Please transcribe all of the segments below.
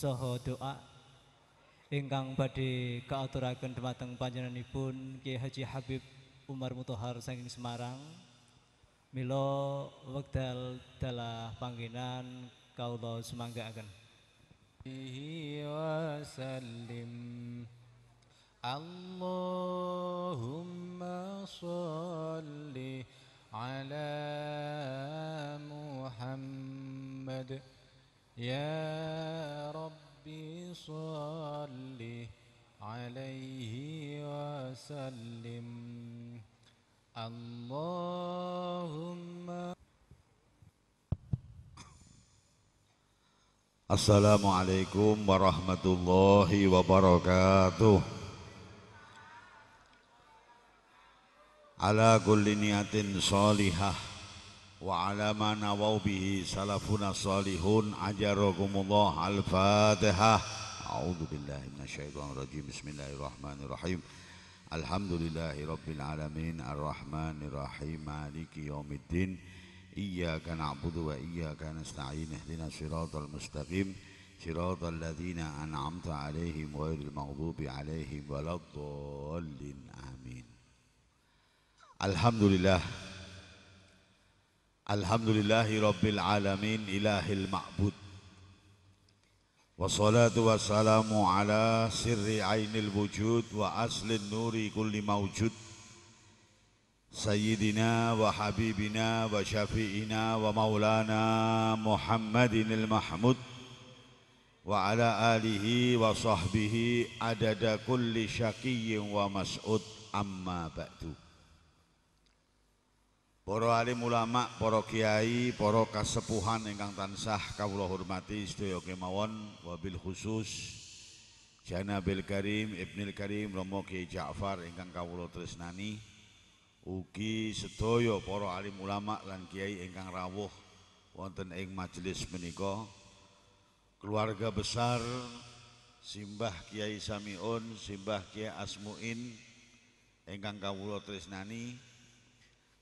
soho doa ingkang badhe kaaturaken dhumateng panjenenganipun Kiai Haji Habib Umar Mutohar saking Semarang. Milo wekdal dalah panggenan kaula semanggaaken. Ihi wa sallim. Allahumma salli ala Muhammad. يا ربي صل عليه وسلم اللهم Assalamualaikum warahmatullahi wabarakatuh Ala kulli niatin وعلى ما نووا به سلفنا الصالحون أجركم الله الفاتحة أعوذ بالله من الشيطان الرجيم بسم الله الرحمن الرحيم الحمد لله رب العالمين الرحمن الرحيم مالك يوم الدين إياك نعبد وإياك نستعين اهدنا الصراط المستقيم صراط الذين أنعمت عليهم غير المغضوب عليهم ولا الضالين آمين الحمد لله Alhamdulillahi Rabbil Alamin Ilahil Ma'bud Wassalatu wassalamu ala sirri ainil wujud wa aslin nuri kulli mawjud Sayyidina wa habibina wa syafi'ina wa maulana Muhammadinil Mahmud Wa ala alihi wa sahbihi adada kulli syakiyyin wa mas'ud amma ba'du Poro alim ulama, poro kiai, poro kasepuhan ingkang tansah kawula hormati sedaya kemawon wabil khusus Janabil Karim, Ibnil Karim, Romo Kiai Ja'far ingkang kawula tresnani ugi sedaya poro alim ulama lan kiai ingkang rawuh wonten ing majelis menika keluarga besar Simbah Kiai Samiun, Simbah Kiai Asmuin ingkang kawula tresnani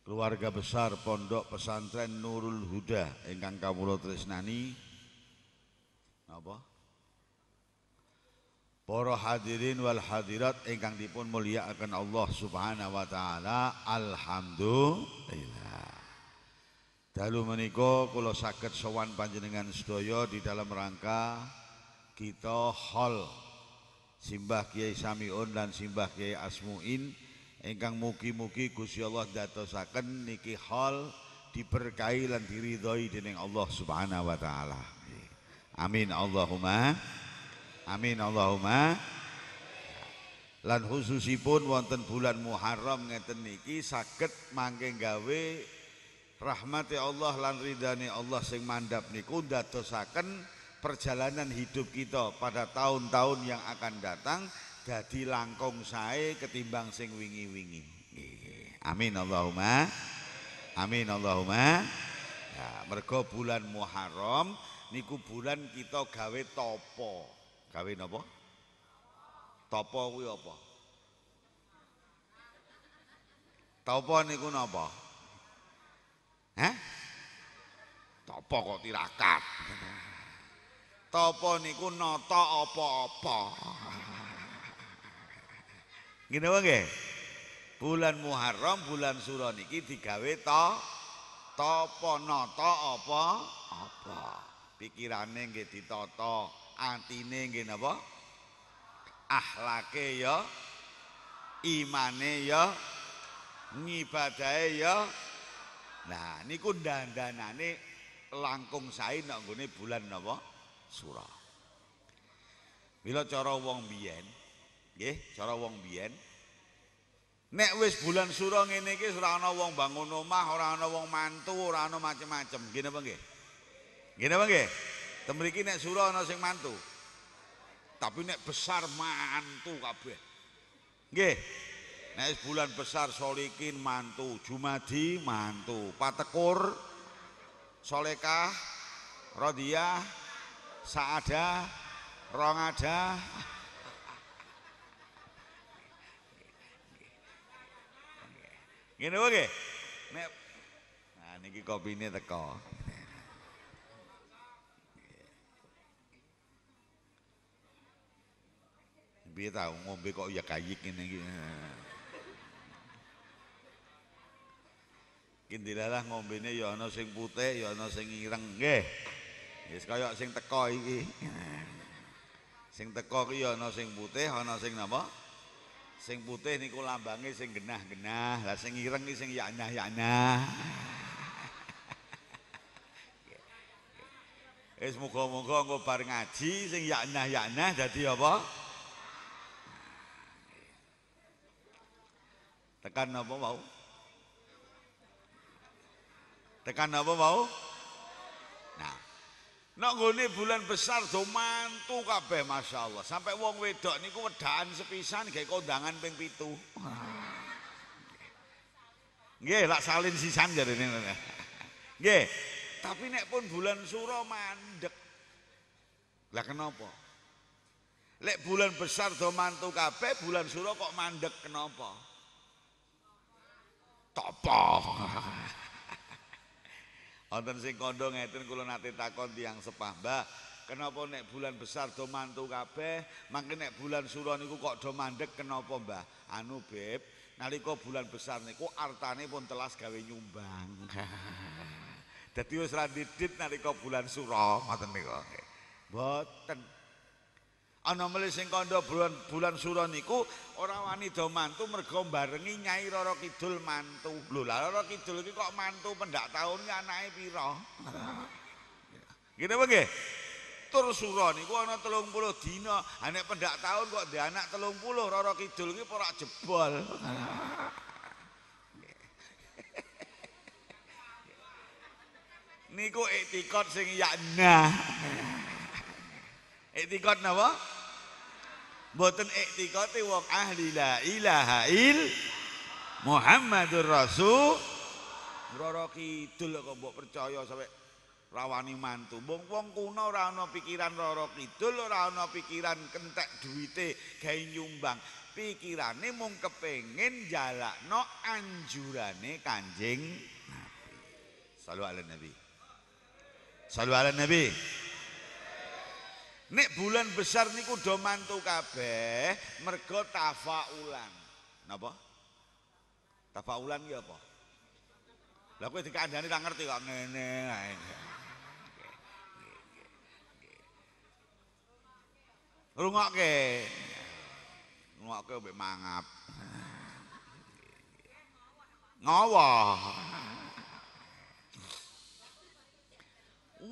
keluarga besar pondok pesantren Nurul Huda ingkang kawula tresnani napa Para hadirin wal hadirat ingkang dipun mulyakaken Allah Subhanahu wa taala alhamdulillah Dalu menika kula saged sowan panjenengan sedaya di dalam rangka kita hall Simbah Kiai Samiun dan Simbah Kiai Asmuin Engkang mugi-mugi Gusti Allah datosaken niki hal diberkahi lan diridhoi dening Allah Subhanahu wa taala. Amin Allahumma. Amin Allahumma. Lan khususipun wonten bulan Muharram ngeten niki saged mangke gawe rahmati Allah lan ridhani Allah sing mandap niku dadosaken perjalanan hidup kita pada tahun-tahun yang akan datang dadi langkung sae ketimbang sing wingi-wingi. Amin Allahumma. Amin Allahumma. Ya, mergo bulan Muharram niku bulan kita gawe topo. Gawe napa? Topo kuwi apa? Topo niku napa? Hah? Topo kok tirakat. Topo niku nata apa-apa. Gini apa nggih? Bulan Muharram, bulan Suro niki digawe to topo nata apa? Apa? Pikirane nggih ditata, atine nggih napa? Akhlake ya, imane ya, ngibadahe ya. Nah, niku dandanane langkung sae nek bulan napa? Suro. Mila cara wong biyen Nggih, cara wong biyen Nek wis bulan suro ini iki ora ana wong bangun omah, orang ana wong mantu, orang ana macem-macem. gini apa nggih? gini apa nggih? Ten nek suro ana sing mantu. Tapi nek besar mantu kabeh. Nggih. Nek bulan besar solikin mantu, Jumadi mantu, Patekur Solekah Rodiah Saada Rongada Ngene wae nek nah niki kopine teko. Piye tau ngombe kok ya kayik ngene iki. Kindilalah ngombene ya ana sing putih, ya ana sing ireng, nggih. Wis kaya sing teko iki. Sing teko iki ya ana sing putih, ana sing napa? sing putih niku lambange sing genah-genah, lah sing ireng iki sing yaknah-yaknah. Wis muga moga engko bar ngaji sing yaknah-yaknah dadi apa? Tekan apa wau? Tekan apa wau? gue goni bulan besar do mantu kabeh Allah Sampai wong wedok ku wedaan sepisan kau kondangan ping pitu. Gue lak salin sisan ni. Gue Tapi nek pun bulan suro mandek. Lah kenapa? Lek bulan besar do mantu kabeh, bulan suro kok mandek kenapa? Topo. Wonten sing kandha ngeten kula nate takon tiyang sepah, Mbah, kenapa nek bulan besar do mantu kabeh, mangke nek bulan suro niku kok do mandek kenapa, Mbah? Anu, Beb, nalika bulan besar niku artane pun telas gawe nyumbang. Dadi wis ra didit nalika bulan suro, ngoten niku. Mboten. ana mele sing kandha bulan sura niku ora wani do mantu mergo barengi nyai roro kidul mantu lho lah roro kidul iki kok mantu pendak taun ya anake Gitu ngene wae tur suro niku ana 30 dina anak pendak taun kok dhe anak 30 roro kidul iki ora jebol niku etikot sing yakna etikot napa Mboten iktikate wong ahli la ilaha il Muhammadur Rasul Roro kidul kok mbok percaya sampai rawani mantu. Wong wong kuno ora ana pikiran roro kidul, ora ana pikiran kentek duwite gawe nyumbang. Pikirane mung kepengin jalakno anjurane Kanjeng Nabi. Sallu ala Nabi. Sallu ala Nabi. Nek bulan besar niku do mantu kabeh mergo tafaulan. Napa? Tafaulan ya apa? Lah kowe dikandani tak ngerti kok ngene ae. Rungokke. Rungokke mbek mangap. Ngowo.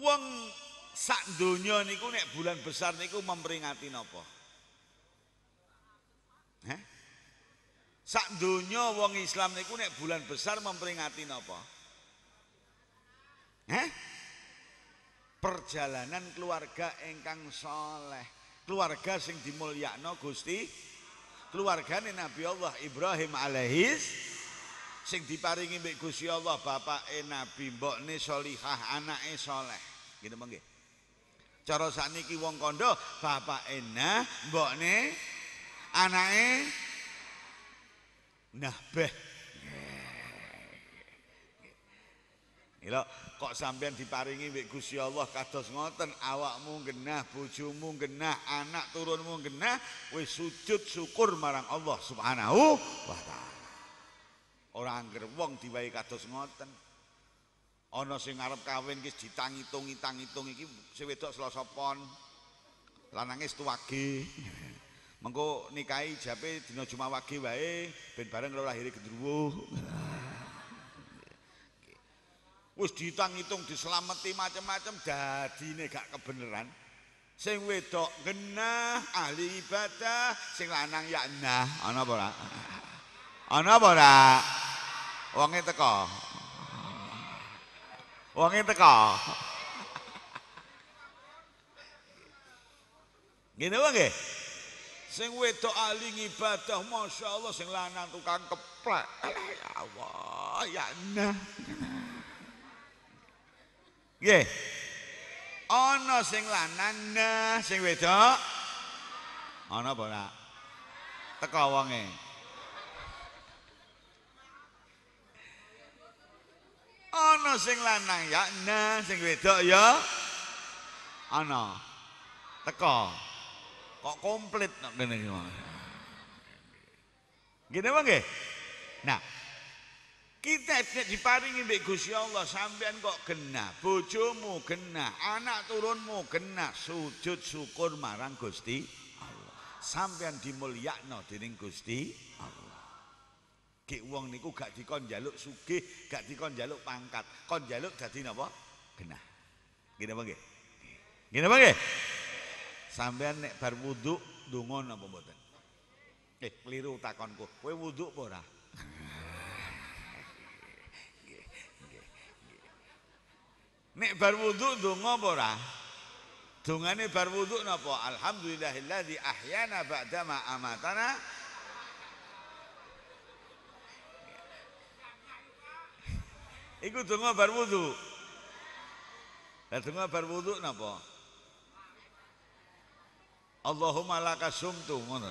Wong sak donya niku nek bulan besar niku memperingati nopo. Heh? Sak donya wong Islam niku nek bulan besar memperingati nopo. Heh? Perjalanan keluarga engkang soleh keluarga sing dimulyakno Gusti keluargane Nabi Allah Ibrahim alaihis sing diparingi mbek Gusti Allah bapake Nabi mbokne solihah anake soleh gitu monggo Cara sakniki wong kondo bapake nah, anak anake nah beh. Ilo kok sampean diparingi wik Gusti Allah kados ngoten awakmu genah, bojomu genah, anak turunmu genah, wis sujud syukur marang Allah Subhanahu wa taala. Ora angger wong diwai kados ngoten. ana sing arep kawin iki ditangitung itang-itung iki si wedok selasa pon lanange setuwage mengko nikahi jape dina jumat wage wae ben bareng karo lahir gendruwo wis ditangitung diselameti macam-macam dadine gak kebenaran sing wedok genah ahli ibadah sing lanang ya nah ana apa ora ana apa ora wonge teko Wangi teko. Gini wangi. Sing wedok ahli ibadah, masya Allah, sing lanang tukang keplak. ya Allah, ya nah. Gih. Ono sing lanang, sing wedok. Ono apa nak? Teko wangi. Wangi. ana sing lanang ya nah sing wedok ya ana teko kok komplit nek ngene iki ngene nggih nah kita diparingi mbek Gusti Allah sampean kok genah bojomu genah anak turunmu genah sujud syukur marang Gusti Allah sampean dimulyakno dening Gusti Allah Gek wong niku gak dikon jaluk sugih, gak dikon jaluk pangkat. Kon jaluk dadi napa? Genah. Gini apa nggih? Gini apa nggih? Sampean nek bar wudu ndonga napa mboten? Eh, keliru takonku. Kowe wudu apa ora? Nek bar wudu ndonga apa ora? Dongane bar wudu napa? Alhamdulillahilladzi ahyana ba'dama amatana Iku semua bar wudu. Lah donga bar wudu napa? Allahumma laka sumtu ngono.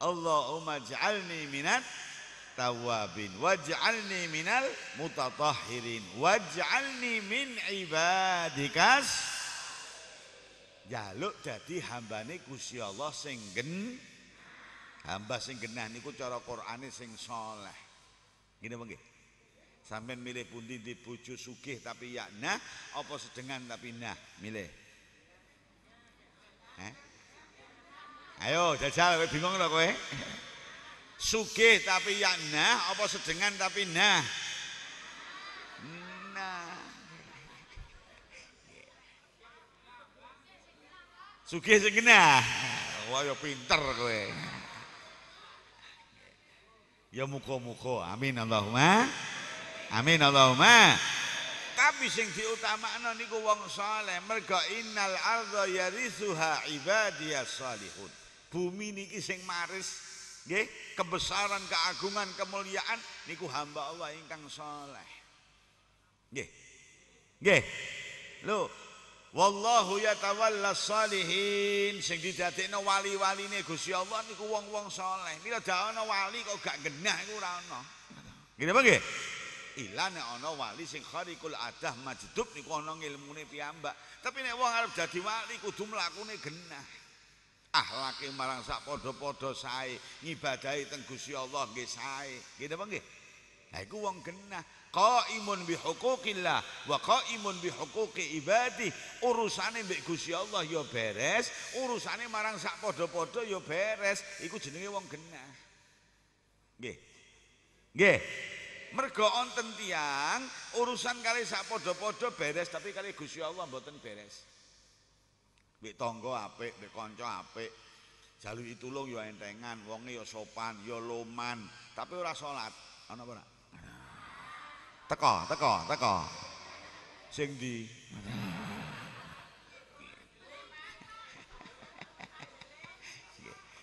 Allahumma ja'alni minat tawabin waj'alni minal mutatahhirin waj'alni min ibadikas jaluk jadi hambane Gusti Allah sing Hamba sing genah niku cara Qur'ane sing soleh. Gini nggih? Sampeyan milih pundi dipuju sugih tapi ya nah apa sedengan tapi nah milih. Eh? Ayo jajal kowe bingung lho kowe. Sugih tapi ya nah apa sedengan tapi nah. Nah. Sugih sing genah. Wah ya pinter kowe. ya muka-muka amin Allahumma amin Allahumma tapi sing diutamakno niku wong saleh merga innal ardha yarithuha ibadiyas salihun bumi niki sing maris nggih kebesaran keagungan kemuliaan niku hamba Allah ingkang saleh nggih nggih lho Wallahu yatawalla salihin sing didadekno wali-waline Gusti Allah niku wong-wong saleh. Mila dak ana wali kok gak genah iku ora ana. Ngene apa nggih? Ila nek ana wali sing khariqul adah majdub niku ana ilmune piyambak. Tapi nek wong arep dadi wali kudu mlakune genah. Akhlake marang sak padha-padha sae ngibadahi teng Gusti Allah nggih sae. Ngene apa nggih? Lah iku wong genah. qaimun bihuquqillah wa qaimun bihuquqi ibadi urusane mbek Gusti Allah ya beres urusane marang sak padha-padha ya beres iku jenenge wong genah nggih nggih mergo wonten tiyang urusan kali sak padha-padha beres tapi kali Gusti Allah mboten beres mbek tangga apik mbek kanca apik jalu itulung ya entengan wonge ya sopan ya loman tapi ora salat ana apa teko teko teko sing di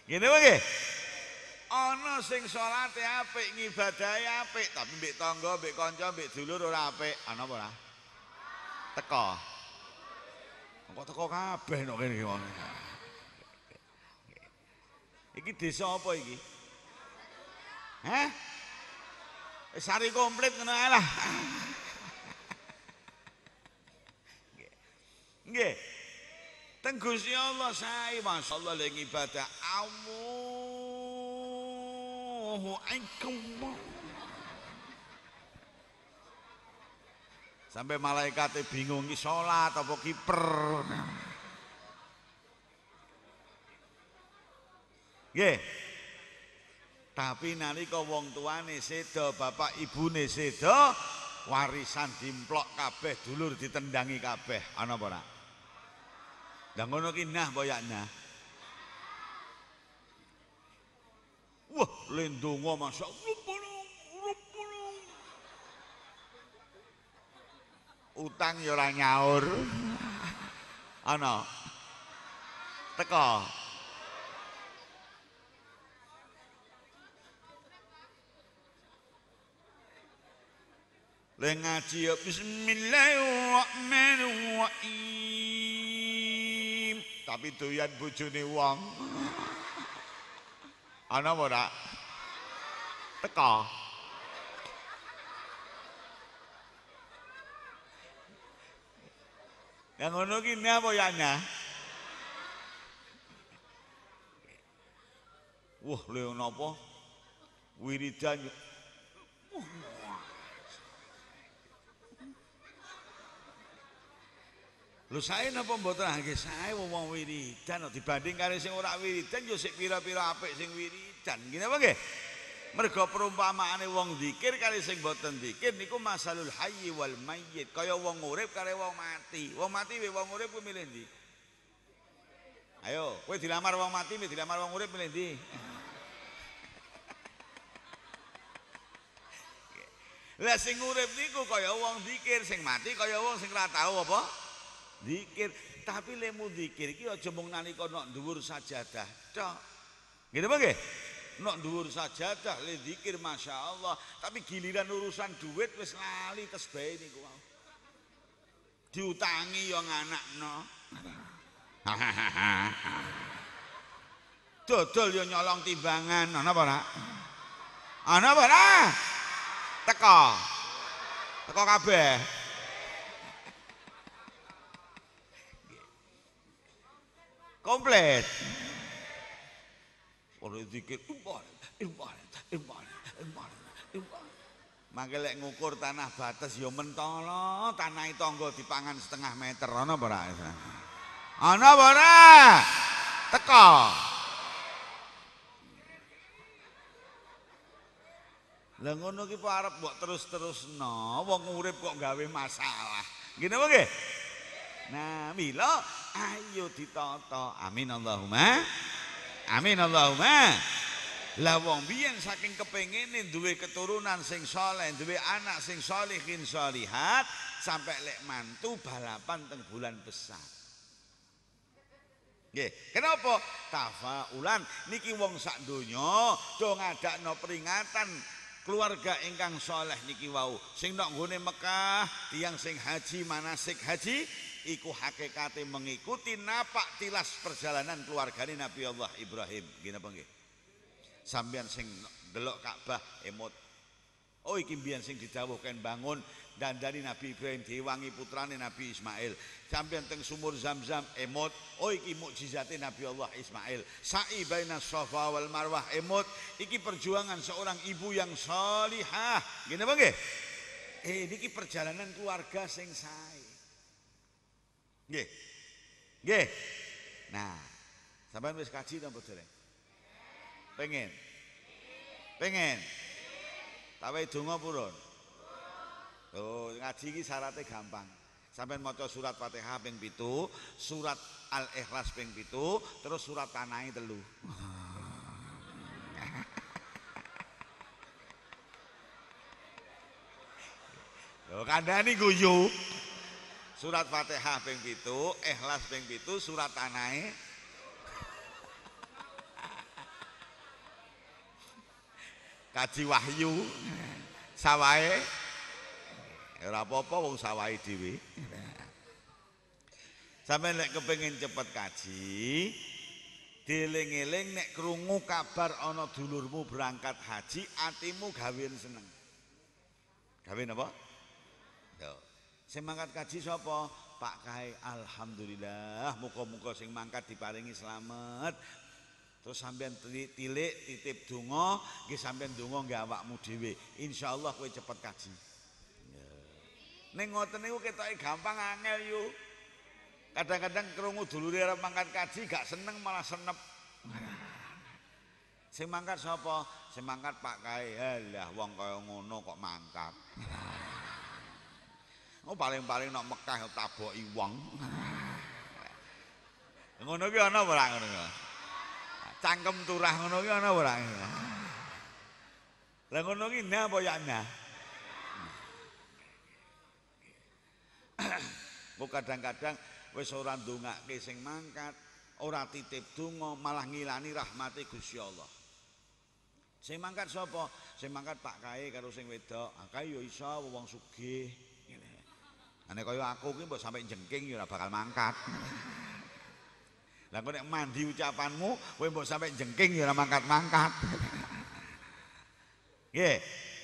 ngene wae ana sing salat e apik ngibadah apik tapi mbek tangga mbek kanca mbek dulur ora apik ana apa lah? teko kok teko kabeh nok kene iki desa apa iki Hah? Sari komplit ngono ae lah. Nggih. Teng Gusti Allah sae masyaallah lek ibadah Allahu akbar. Sampai malaikat bingung iki salat apa kiper. Nggih. Tapi nalika wong tuane seda, bapak ibune seda, warisan dimplok kabeh dulur ditendangi kabeh. Ana apa ora? Dan ngono ki nah boyakna. Wah, lindungo masya utang ya ora nyaur. Ana. Teko. Lengaji ya bismillahirrahmanirrahim Tapi doyan bujuni wong Ana ora Teka Yang ngono ki ne apa yaknya Wah, lho napa? Wiridan Lho sae napa mboten angge sae wong wiridan dibanding karo sing ora wiridan yo sik pira-pira apik sing wiridan. Ngene apa nggih? Merga perumpamaane wong zikir karo sing mboten zikir niku masalul hayyi wal mayyit. Kaya wong urip karo wong mati. Wong mati we wong urip ku milih ndi? Ayo, kowe dilamar wong mati, me dilamar wong urip milih ndi? Lah sing urip niku kaya wong zikir, sing mati kaya wong sing ora tau apa? dikir tapi lemu dikir iki aja mung nalika nok dhuwur sajadah tok ngene mangke nok dhuwur sajadah le dikir Masya Allah tapi giliran urusan duit wis lali kesbae niku wae diutangi yo ya nganakno dodol yo ya nyolong timbangan ana apa nak ana apa nak teko teko kabeh komplit. Orang dikit, imbal, imbal, imbal, imbal, imbal. Makai lek ngukur tanah batas yo ya mentolo, tanah itu di dipangan setengah meter ana apa ora? Ana apa ora? Teko. Lah ngono ki kok arep terus no, wong urip kok gawe masalah. gini apa nggih? Nah, mila ayo ditata amin Allahumma amin Allahumma lah wong biyen saking kepengene duwe keturunan sing soleh duwe anak sing solihin solihat sampai lek mantu balapan teng bulan besar Nggih, kenapa? Tafaulan niki wong sak donya do ngadakno peringatan keluarga ingkang soleh niki wau sing nok nggone Mekah tiyang sing haji manasik haji iku hakikate mengikuti napak tilas perjalanan keluargane Nabi Allah Ibrahim. Gini apa Sambian sing delok Ka'bah emot. Oh iki mbiyen sing didhawuhken bangun dan dari Nabi Ibrahim diwangi putrane Nabi Ismail. Sampeyan teng sumur Zamzam emot. Oh iki mukjizate Nabi Allah Ismail. Sa'i baina Safa wal Marwah emot. Iki perjuangan seorang ibu yang salihah. Gini apa nggih? Eh, ini perjalanan keluarga sing saya. Nggih. Nggih. Nah, sampean wis kaji ta mboten, Dereng? Pengen. Pengen. Tak wae donga purun. Oh, ngaji iki syaratnya gampang. Sampai maca surat Fatihah ping pitu, surat Al-Ikhlas ping pitu, terus surat Tanahi telu. Oh, kandhani guyu. surat fatihah ping pitu ikhlas ping pitu surat tanahe kaji wahyu sawahe ora apa-apa wong sawahe dhewe sampe nek kepengin cepet kaji dieling-eling nek krungu kabar ana dulurmu berangkat haji atimu gawe seneng gawe apa? Yo. Semangat kaji sapa Pak Kai alhamdulillah muka-muka sing mangkat diparingi selamat terus sampean tili titip donga nggih sampean donga nggih awakmu dhewe insyaallah kowe cepet kaji ning ngoten niku ketoke gampang angel yu kadang-kadang kerungu dulu dia mangkat kaji gak seneng malah senep sing mangkat sapa sing Pak Kai halah wong kaya ngono kok mangkat Oh paling-paling nak Mekah tak taboki wong. Ngono ki ana ora ngono. Cangkem turah ngono ki ana ora. Lah ngono ki ndak apa yakna? kadang-kadang wis ora ndongake sing mangkat, ora titip donga malah ngilani rahmate Gusti Allah. Sing mangkat sapa? Sing mangkat Pak Kae karo sing wedok. Ah, Kae ya iso wong sugih. Ane kaya aku ki mbok sampe jengking ya bakal mangkat. Lah kok nek mandi ucapanmu kowe mbok sampe jengking ya mangkat-mangkat. Nggih.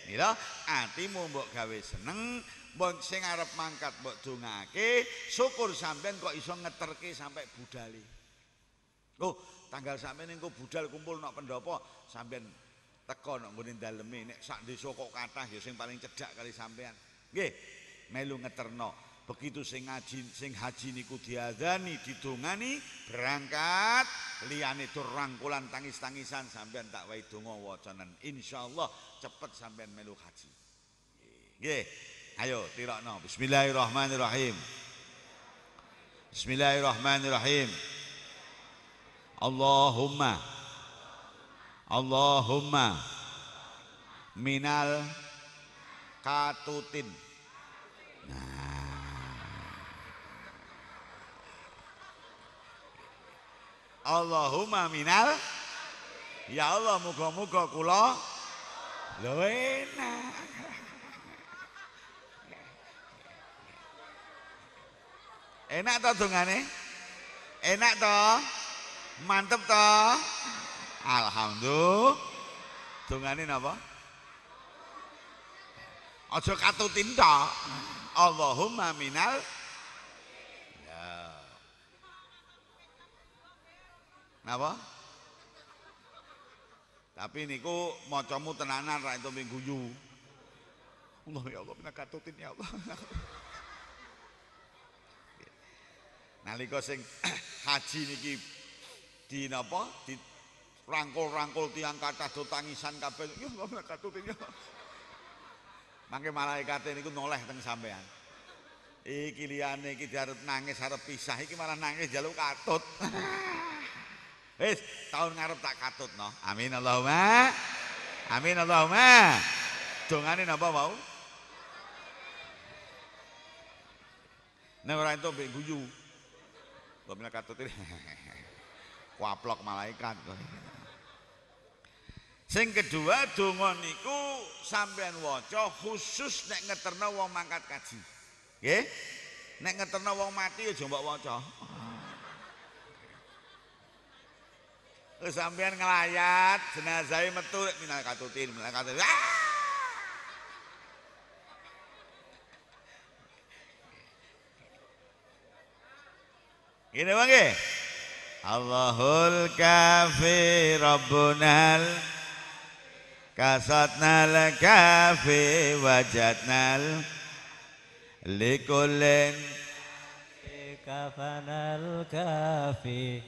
Mila atimu mbok gawe seneng, mbok sing arep mangkat mbok dongake, syukur sampean kok iso ngeterke sampe budali. Oh, tanggal sampean engko budal kumpul nok pendopo sampean teko nok ngene daleme nek sak desa kok kathah ya sing paling cedak kali sampean. Nggih. melu ngeterno begitu sing haji sing haji niku diadani didongani berangkat liyane tur rangkulan tangis-tangisan sampean tak wae donga wacanen insyaallah cepet sampean melu haji nggih ayo tirakno bismillahirrahmanirrahim bismillahirrahmanirrahim Allahumma Allahumma minal katutin Allahumma minal Ya Allah muga-muga kula lho enak Enak to dongane? Enak to? Mantep to? Alhamdulillah. Dongane napa? Aja katutin tok. Allahumma minal ya. Napa? Tapi niku macamu tenanan ra itu minggu yu. Allah ya Allah nak katutin ya Allah. Nalika sing haji niki di napa? Di rangkul-rangkul tiang kata do tangisan kabeh. Ya Allah nak katutin ya Allah. Mangke malaikat niku noleh teng sampean. Iki liyane iki diarep nangis arep pisah iki malah nangis jaluk katut. Wis, tahun ngarep tak katut no. Amin Allahumma. Amin Allahumma. Dongane napa mau? Nek ora entuk mbek guyu. Kok katut iki. Kuaplok malaikat. Kok. Sing kedua donga niku sampean waca khusus nek ngeterno wong mangkat kaji. Nggih. Nek ngeterno wong mati ya aja mbok waca. Terus sampean ngelayat jenazahnya e metu minal katutin minal katutin. Ah! Gini bang Allahul Kafir rabbunal kasatnal kafi wajatnal likullin kafanal kafi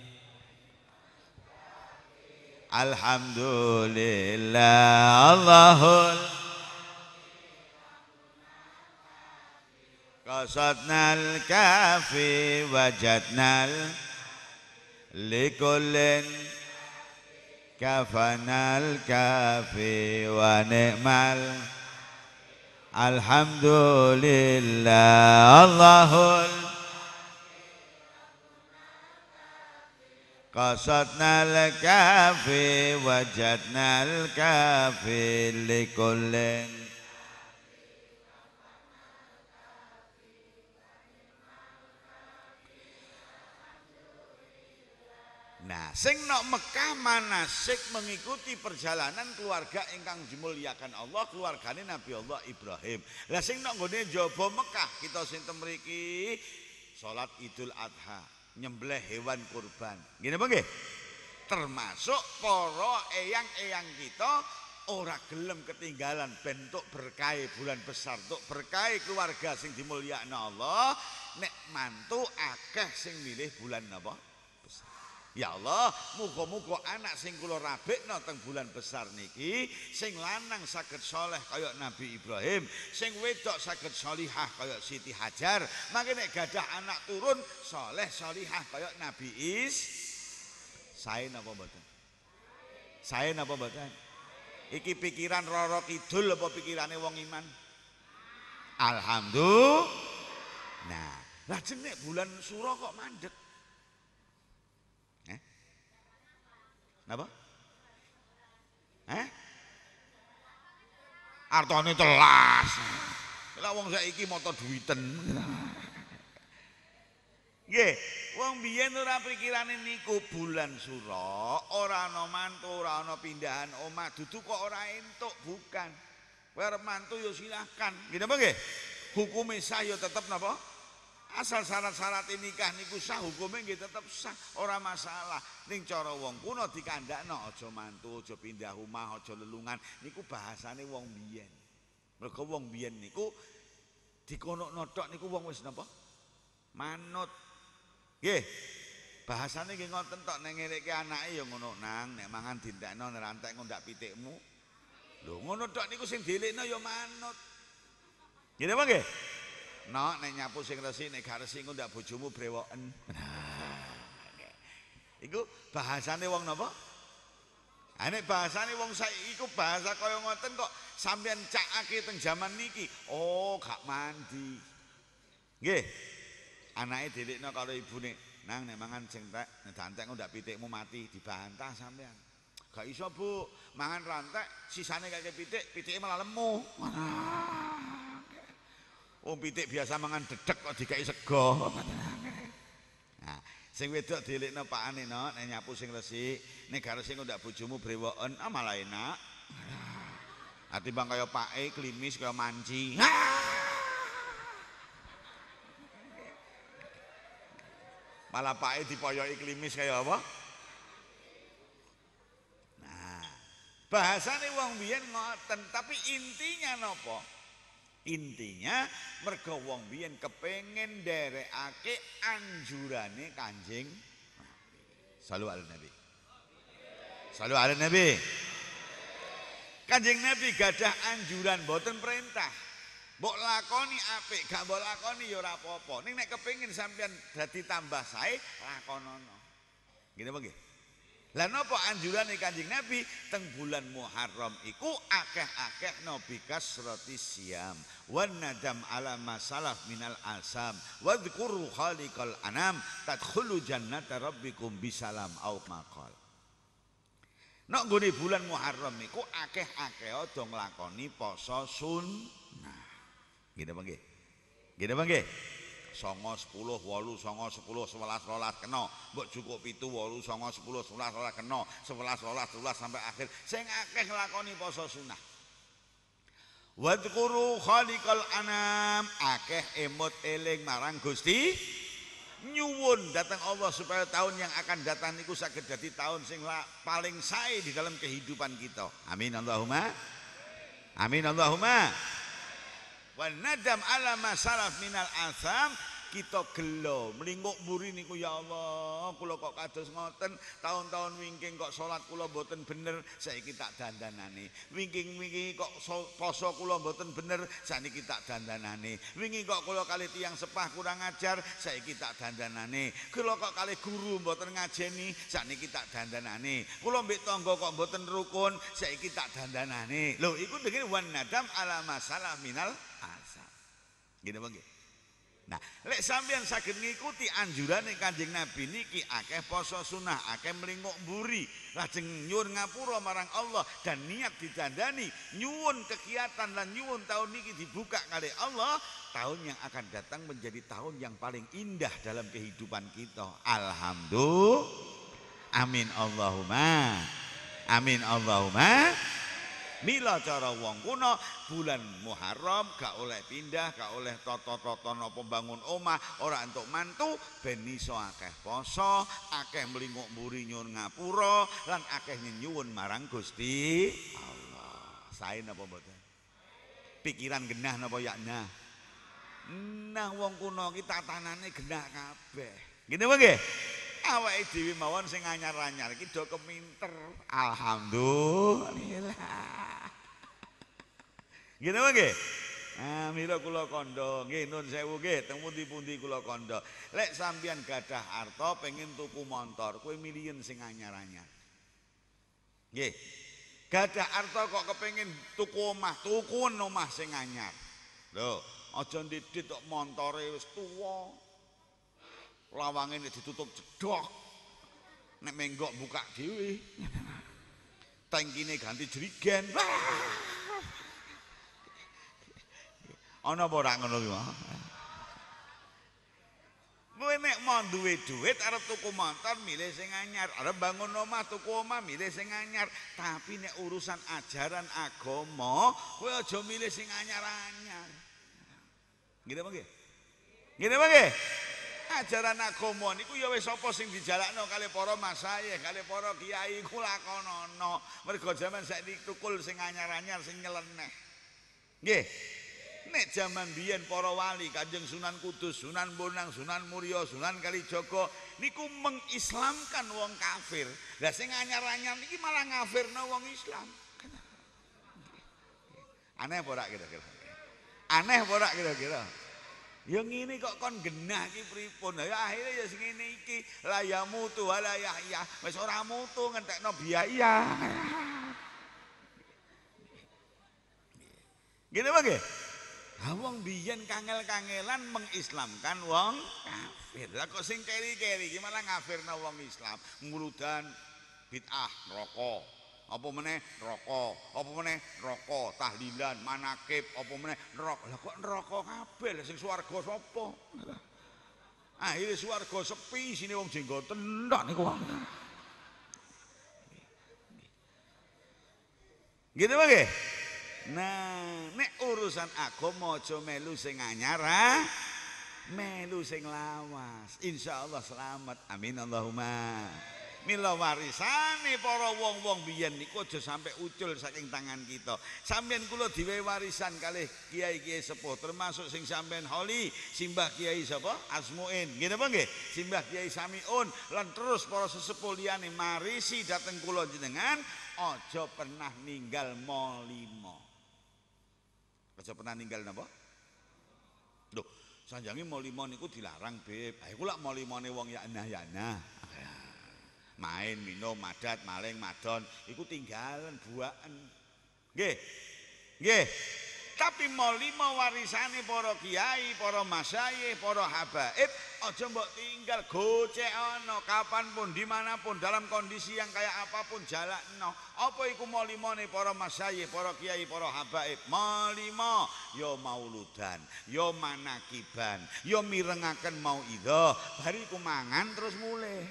Alhamdulillah Allahul Qasadnal kafi wajadnal likullin كفنا الكافي ونعم الحمد لله الله قصدنا الكافي وجدنا الكافي لكل sing nok Mekah manasik mengikuti perjalanan keluarga ingkang dimuliakan Allah keluargane Nabi Allah Ibrahim lah sing nok gone jaba Mekah kita sing temriki salat Idul Adha nyembelih hewan kurban ngene apa nggih termasuk para eyang-eyang kita ora gelem ketinggalan bentuk berkah bulan besar untuk berkah keluarga sing dimuliakan Allah nek mantu agah sing milih bulan napa. Ya Allah, muga-muga anak sing kula rabekno teng bulan besar niki, sing lanang saged saleh kaya Nabi Ibrahim, sing wedok saged salihah kaya Siti Hajar, mangke nek gadah anak turun saleh salihah kaya Nabi Is. Sae napa mboten? Sae napa mboten? Iki pikiran roro kidul apa pikirane wong iman? Alhamdulillah. Nah, lajeng nek bulan suro kok mandek. artane telas. Lah wong saiki moto duiten. Nggih, wong biyen ora pikirane niku bulan suro, ora ana mantu, ora ana pindahan omah, dudu kok ora entuk, bukan. Kowe mantu ya silahkan Gitu apa nggih? Hukume sah ya tetep napa? asal syarat-syarat nikah niku sah hukumnya nggih tetep sah ora masalah ning cara wong kuna dikandakno aja mantu aja pindah rumah aja lelungan niku bahasane wong biyen mergo wong biyen niku dikonokno tok niku wong wis napa manut nggih bahasane nggih ngoten tok nek ngereke anake ya ngono nang nek mangan dindakno nerantek ngundak pitikmu lho ngono tok niku sing dilekno ya manut Gini apa nggih? No, nek nyapu sing resik nek gak resik ndak bojomu brewoken. Nah. Iku bahasane wong napa? Ha nek bahasane wong saiki iku bahasa kaya ngoten kok sampeyan cakake teng jaman niki. Oh, gak mandi. Nggih. Anake dilikno karo ibune. Nang nek mangan sing tak dantek ndak pitikmu mati dibantah sampeyan. Gak iso, Bu. Mangan rantek sisane kake pitik, pitike malah lemu. Nah. Wong oh, pitik biasa mangan dedek kok dikai sego. Nah, sing wedok dilikno pakane no nek nyapu sing resik nek gar sing ndak bojomu brewoken ah malah enak ati bang kaya pake klimis kaya manci malah pake dipoyoki klimis kaya apa nah bahasane wong biyen ngoten tapi intinya nopo intinya mergo wong biyen kepengen derekake anjurane kanjeng Salu ala Nabi Salu ala Nabi Kanjeng Nabi gadah anjuran boten perintah Mbok lakoni apik, gak mbok lakoni ya ora apa-apa. Ning nek kepengin sampean dadi tambah sae, lakonono. Gitu apa nggih? Lah anjuran ikan Kanjeng Nabi teng bulan Muharram iku akeh-akeh nabi kasrati siam wan nadam ala masalah minal asam wadhkuru khaliqal anam tadkhulu jannata rabbikum bisalam au maqal Nok no, nggone bulan Muharram iku akeh-akeh aja nglakoni poso sunnah. Gini apa nggih? gede apa songo sepuluh walu songo sepuluh sebelas rolas kena buat cukup itu walu songo sepuluh sebelas rolas kena sebelas rolas sebelas sampai akhir sing akeh lakoni poso sunnah Wadkuru khalikal anam akeh emot eling marang Gusti nyuwun datang Allah supaya tahun yang akan datang itu sakit jadi tahun sing paling saya di dalam kehidupan kita. Amin Allahumma. Amin Allahumma. wanadam ala masalaf minal azam kita gelo melingkuk muri niku ya Allah kula kok kados ngoten tahun-tahun wingking kok salat kula boten bener saiki tak dandanane wingking wingi kok poso kula boten bener saiki tak dandanane wingi kok kula kali tiang sepah kurang ajar saiki tak dandanane kula kok kali guru mboten ngajeni saiki tak dandanane kula mbek tangga kok boten rukun saiki tak dandanane lho iku dengan wan nadam ala masalah minal Gini bang. Nah, lek sampean sakit ngikuti anjuran Kanjeng Nabi niki akeh poso sunnah, akeh melinguk buri, lajeng nyur ngapuro marang Allah dan niat didandani, nyuwun kegiatan dan nyuwun tahun niki dibuka kali Allah, tahun yang akan datang menjadi tahun yang paling indah dalam kehidupan kita. Alhamdulillah. Amin Allahumma. Amin Allahumma. mila cara wong kuna bulan Muharram gak oleh pindah gak oleh tata-tata napa bangun omah ora entuk mantu ben iso akeh poso akeh mlinguk muri nyuwun ngapura lan akeh nyuwun marang Gusti Allah sae napa mboten pikiran genah napa yakna nah wong kuna iki tatanane genah kabeh ngene wae nggih awake dhewe mawon sing anyar-anyar iki do keminter. Alhamdulillah. Gitu nggih? Ah, mila kula kandha, nggih nun sewu nggih, teng pundi-pundi kula kandha. Lek sampeyan gadah harta pengen tuku montor, kue milian sing anyar-anyar. Nggih. Gadah harta kok kepengin tuku omah, tuku omah sing anyar. Lho, aja ndidit kok montore wis tuwa, lawange nek ditutup jedhok nek menggok buka dhewe tangkine ganti jerigen ana apa ora ngono kuwi Kowe mek mau duwe duit arep tuku motor milih sing anyar, arep bangun omah tuku omah milih sing anyar, tapi nek urusan ajaran agama kowe aja milih sing anyar-anyar. Ngene apa nggih? Ngene ajaran agama niku ya wis apa sing dijalakno kali para masayih, kali para kiai iku lakonono. Mergo jaman saiki tukul sing anyar-anyar sing nyeleneh. Nggih. Nek jaman biyen para wali Kanjeng Sunan Kudus, Sunan Bonang, Sunan Muria, Sunan Kalijaga niku mengislamkan wong kafir. Lah sing anyar-anyar niki malah ngafirno wong Islam. Aneh apa ora kira-kira? Aneh apa ora kira-kira? Ya ngene kok kon genah iki pripun? Ya akhire ya sing ngene iki la ya mutu wala yahya. Wis ora mutu ngentekno biaya. Gini bang ya? Wong biyen kangel-kangelan mengislamkan wong kafir. Lah kok sing keri-keri gimana ngafirna wong Islam? Nguludan bid'ah, rokok. apa meneh rokok, apa meneh rokok, tahlilan manakib apa meneh rokok, lah kok rokok kabeh lah sing swarga sapa ah, swarga sepi sini wong jenggo tok niku wong gitu bagi ya? nah nek urusan aku mau melu sing anyar melu sing lawas insyaallah selamat amin Allahumma mila warisane para wong-wong biyen niku aja sampe ucul saking tangan kita. Sampeyan kula diwe warisan kalih kiai-kiai sepuh termasuk sing sampeyan holi Simbah Kiai sapa? Asmuin. Nggih napa nggih? Simbah Kiai Samiun lan terus para sesepuh liyane marisi dateng kula jenengan aja pernah ninggal molimo. Aja pernah ninggal napa? Loh, sanjange molimo niku dilarang, Beb. Ha iku lak molimone wong ya nah main minum madat maling madon iku tinggalan buaen nggih nggih tapi mau lima warisane para kiai para masyai para habaib aja mbok tinggal gocek ana kapan pun dimanapun dalam kondisi yang kayak apapun jalan apa iku mau lima nih para masyai para kiai para habaib mau lima yo mauludan yo manakiban yo mirengaken mau idoh hari mangan terus mulai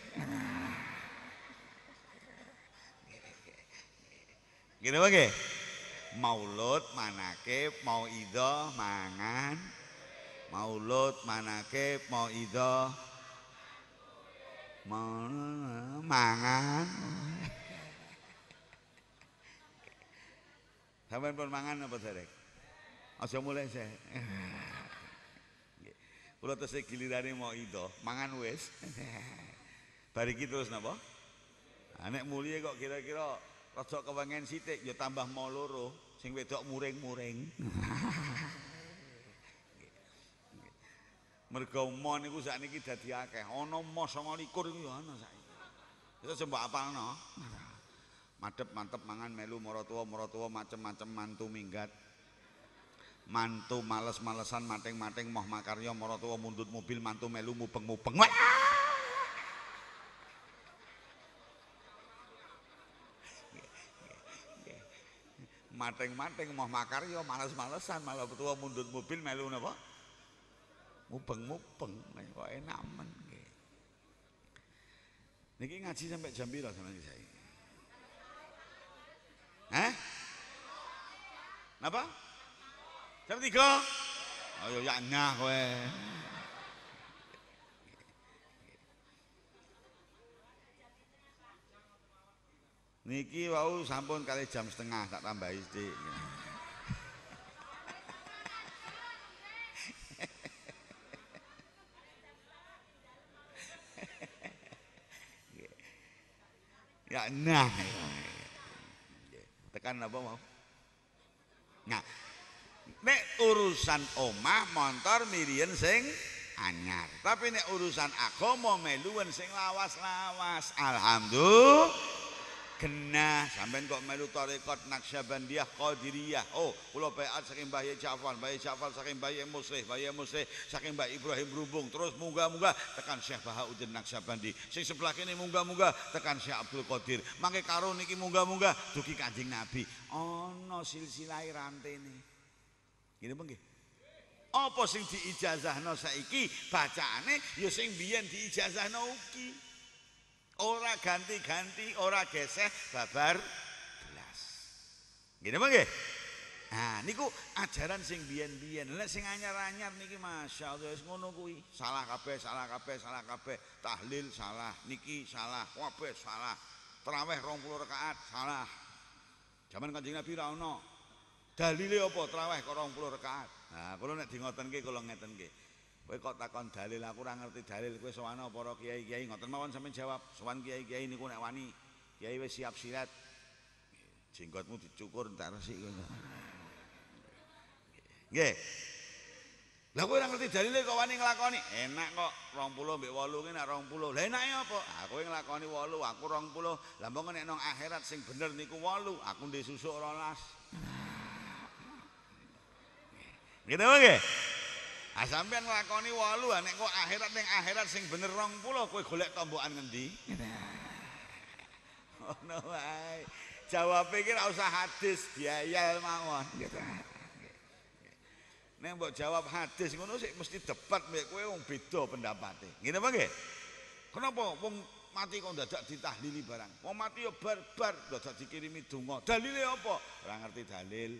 Gitu oke. Maulud manake mau ido mangan. Maulud manake mau ido mau mangan. Sampai pun mangan apa sih? Asal mulai sih. Kalau terus giliran mau ido mangan wes. Bariki terus napa? Anak ah, mulia kok kira-kira rada kewengen sithik ya tambah mau loro sing wedok muring-muring mergo mo niku sakniki dadi akeh ana mo 29 iku ya ana saiki terus ya mbok apalno Madep mantep mangan melu maratuwa maratuwa macem-macem mantu minggat mantu males-malesan mating-mating moh makarya maratuwa mundut mobil mantu melu mubeng-mubeng mateng-mateng mau makar yo males-malesan malah petua mundut mobil melu napa mubeng-mubeng kok enak men niki ngaji sampai jam piro sampeyan saya Hah? Napa? Jam 3? Ayo oh, ya nyah kowe. niki wau sampun kali jam setengah tak tambah sithik ya nah tekan apa mau nah nek urusan omah motor mirian sing anyar tapi nek urusan agama meluwen sing lawas-lawas alhamdulillah kena sampean kok melu tarekat naksyabandiyah qadiriyah oh kula bayat saking mbah yai jafar mbah yai saking mbah yai musrih mbah musrih saking mbah ibrahim rumbung terus munggah-munggah tekan syekh bahauddin naksyabandi sing sebelah kene munggah-munggah tekan syekh abdul qadir mangke karo niki munggah-munggah dugi kanjeng nabi ana oh, silsilah rantene ngene mengki apa sing diijazahno saiki bacane ya sing biyen diijazahno uki okay. ora ganti-ganti, ora geseh babar belas. Gini bang Nah, niku ajaran sing biyen-biyen, lek sing anyar-anyar niki masyaallah wis ngono kuwi. Salah kabeh, salah kabeh, salah kabeh. Tahlil salah, niki salah, kabeh salah. Traweh 20 rakaat salah. Zaman Kanjeng Nabi ra ono. Dalile apa traweh kok 20 rakaat? Nah, kula nek dingotenke kula ngetenke. Kalau Kowe kok takon dalil aku ora ngerti dalil kowe sowan apa ora kiai-kiai ngoten mawon sampeyan jawab sowan kiai-kiai niku nek wani kiai wis siap silat jenggotmu dicukur entar resik kowe Nggih Lah kowe ora ngerti dalile kok wani nglakoni enak kok 20 mbek 8 ngene 20 lah enake apa Aku kowe nglakoni 8 aku 20 lah mbok nek nang akhirat sing bener niku 8 aku ndek susuk 12 Gitu, okay. Gitu, Ah sampean nglakoni wolu ah, nek kok akhirat ning akhirat sing bener rong pulo kowe golek tombokan ngendi? Ngono oh, wae. Jawab iki ora usah hadis diayal mawon gitu. Nek mbok jawab hadis ngono sik mesti debat mek kowe wong beda pendapate. Ngene apa nggih? Kenapa wong mati kok dadak ditahlili barang? Wong mati ya barbar dadak dikirimi donga. Dalile apa? Ora ngerti dalil.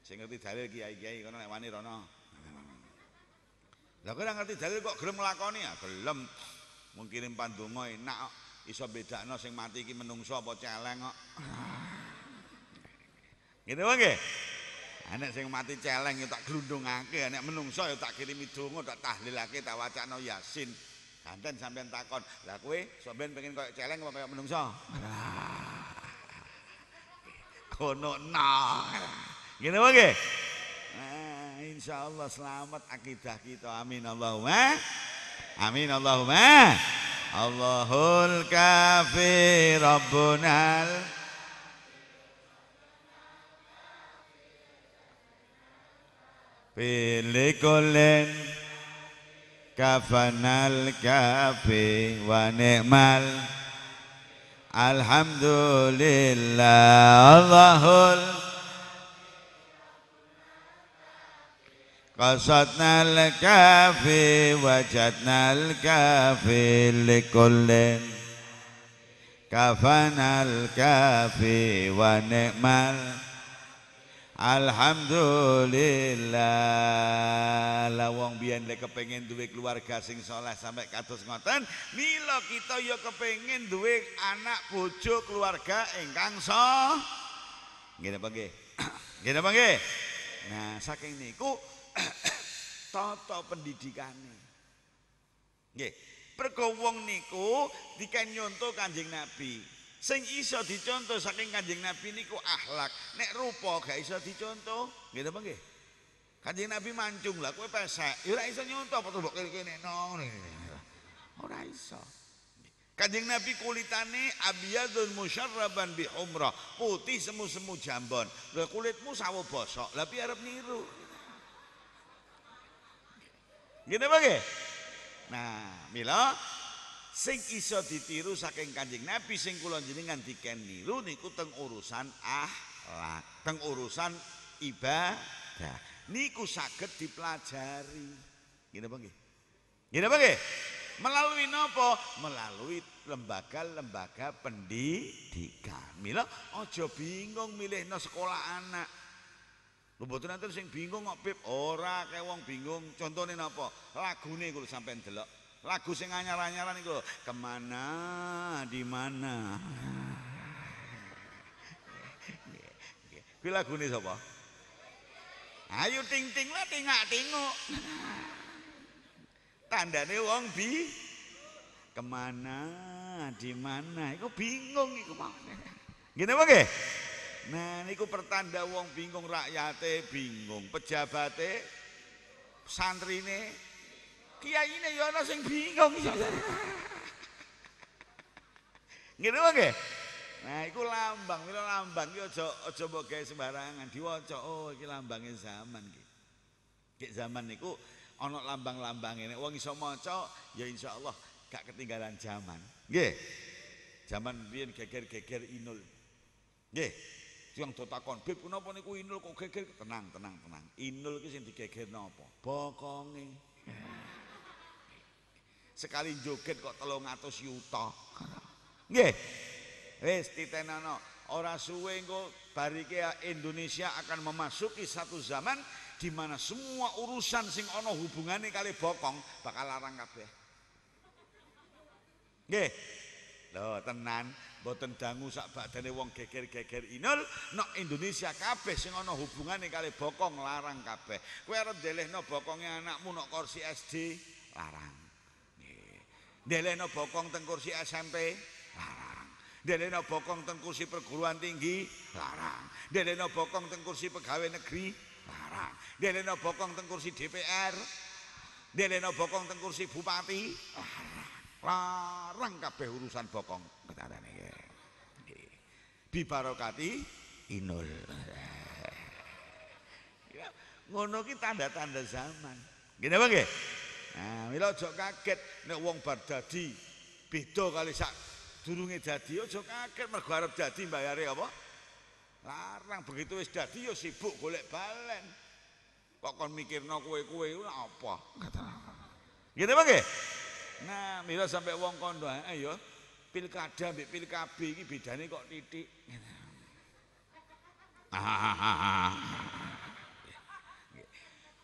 Sing ngerti dalil kiai-kiai kono lek wani rono. Lah kowe ngerti dalil kok gelem lakoni ya ah, gelem. mungkin kirim pandonga enak kok iso bedakno sing mati iki menungso apa celeng kok. Gitu wae nggih. Anak ah, sing mati celeng ya tak glundungake, anak ah, menungso ya tak kirimi donga, tak tahlilake, tak wacana Yasin. Ganten sampean takon, lah kowe sampean pengen koyo celeng apa koyo menungso? Kono nah. Gitu wae nggih insya Allah selamat akidah kita amin Allahumma amin Allahumma Allahul kafi rabbunal Bilikullin kafanal kafi wa ni'mal Alhamdulillah Allahul قصدنا الكافي وجدنا الكافي لكل كفنا الكافي ونعم Alhamdulillah mal, wong biyen lek kepengin duwe keluarga sing soleh sampai katus ngoten mila kita ya kepengin duwe anak bojo keluarga ingkang so nggih napa nggih nggih napa nggih nah saking niku tata pendidikane nggih pergo wong niku diken nyonto Kanjeng Nabi sing iso dicontoh saking Kanjeng Nabi niku akhlak nek rupa gak iso dicontoh nggih apa nggih Kanjeng Nabi mancung lah kowe pesek ya ora iso nyontoh apa mbok kene no ora iso Kanjeng Nabi kulitane abiyadun musyarraban bi umrah putih semu-semu jambon lho kulitmu sawo bosok lah arep niru Gini bagi. Nah, mila sing iso ditiru saking kanjeng Nabi sing kula jenengan diken niru niku teng urusan akhlak, teng urusan ibadah. Niku saged dipelajari. Gini bagi. Gini bagi. Melalui nopo, melalui lembaga-lembaga pendidikan. Mila, aja bingung milih sekolah anak. Mboten nanti sing bingung kok Pip, ora kae wong bingung. Contone napa? Lagune kulo sampean delok. Lagu sing anyar-anyaran iku kemana, di mana. Kuwi lagune sapa? Ayo ting ting lah tingak tinguk. Tandane wong bi kemana, di mana. Iku bingung iku mau. Ngene wae Nah, niku pertanda wong bingung rakyate bingung, pejabate santrine kiyaine yo ana sing bingung. Ngene wae. Nah, iku lambang, mila lambang iki aja aja mbok gawe sembarangan, diwaca oh iki lambange zaman iki. Kek zaman niku ana lambang-lambang ngene. Wong iso maca ya insyaallah gak ketinggalan zaman. Nggih. Zaman biyen geger-geger inul. Nggih. Yang dotakon, bib kenapa niku inul kok geger? Tenang, tenang, tenang. Inul ki sing digeger napa? Bokonge. Sekali joget kok 300 yuta. Nggih. Wis titenono. Ora suwe engko barike Indonesia akan memasuki satu zaman di mana semua urusan sing ana hubungane kali bokong bakal larang kabeh. Nggih. Loh, tenan. boten dangu sak badane wong geger-geger inul nek Indonesia kabeh sing ana hubungane kali bokong larang kabeh kowe arep ndelehno bokonge anakmu nek kursi SD larang ndelehno bokong teng kursi SMP larang ndelehno bokong teng kursi perguruan tinggi larang ndelehno bokong teng kursi pegawai negeri larang ndelehno bokong teng kursi DPR ndelehno bokong teng kursi bupati larang larang kabeh urusan bokong ketarane ya. bi barokati inul ya, ngono ki tanda-tanda zaman Gini apa nggih nah mila ojo kaget nek wong bar dadi beda kali sak durunge dadi ojo kaget mergo arep dadi mbayare apa larang begitu wis dadi yo sibuk golek balen kok kon mikirno kowe-kowe apa Gini apa nggih Nah, mira sampai wong kondo ae eh, eh, ya. Pilkada mbek pilkabe, iki bedane kok titik.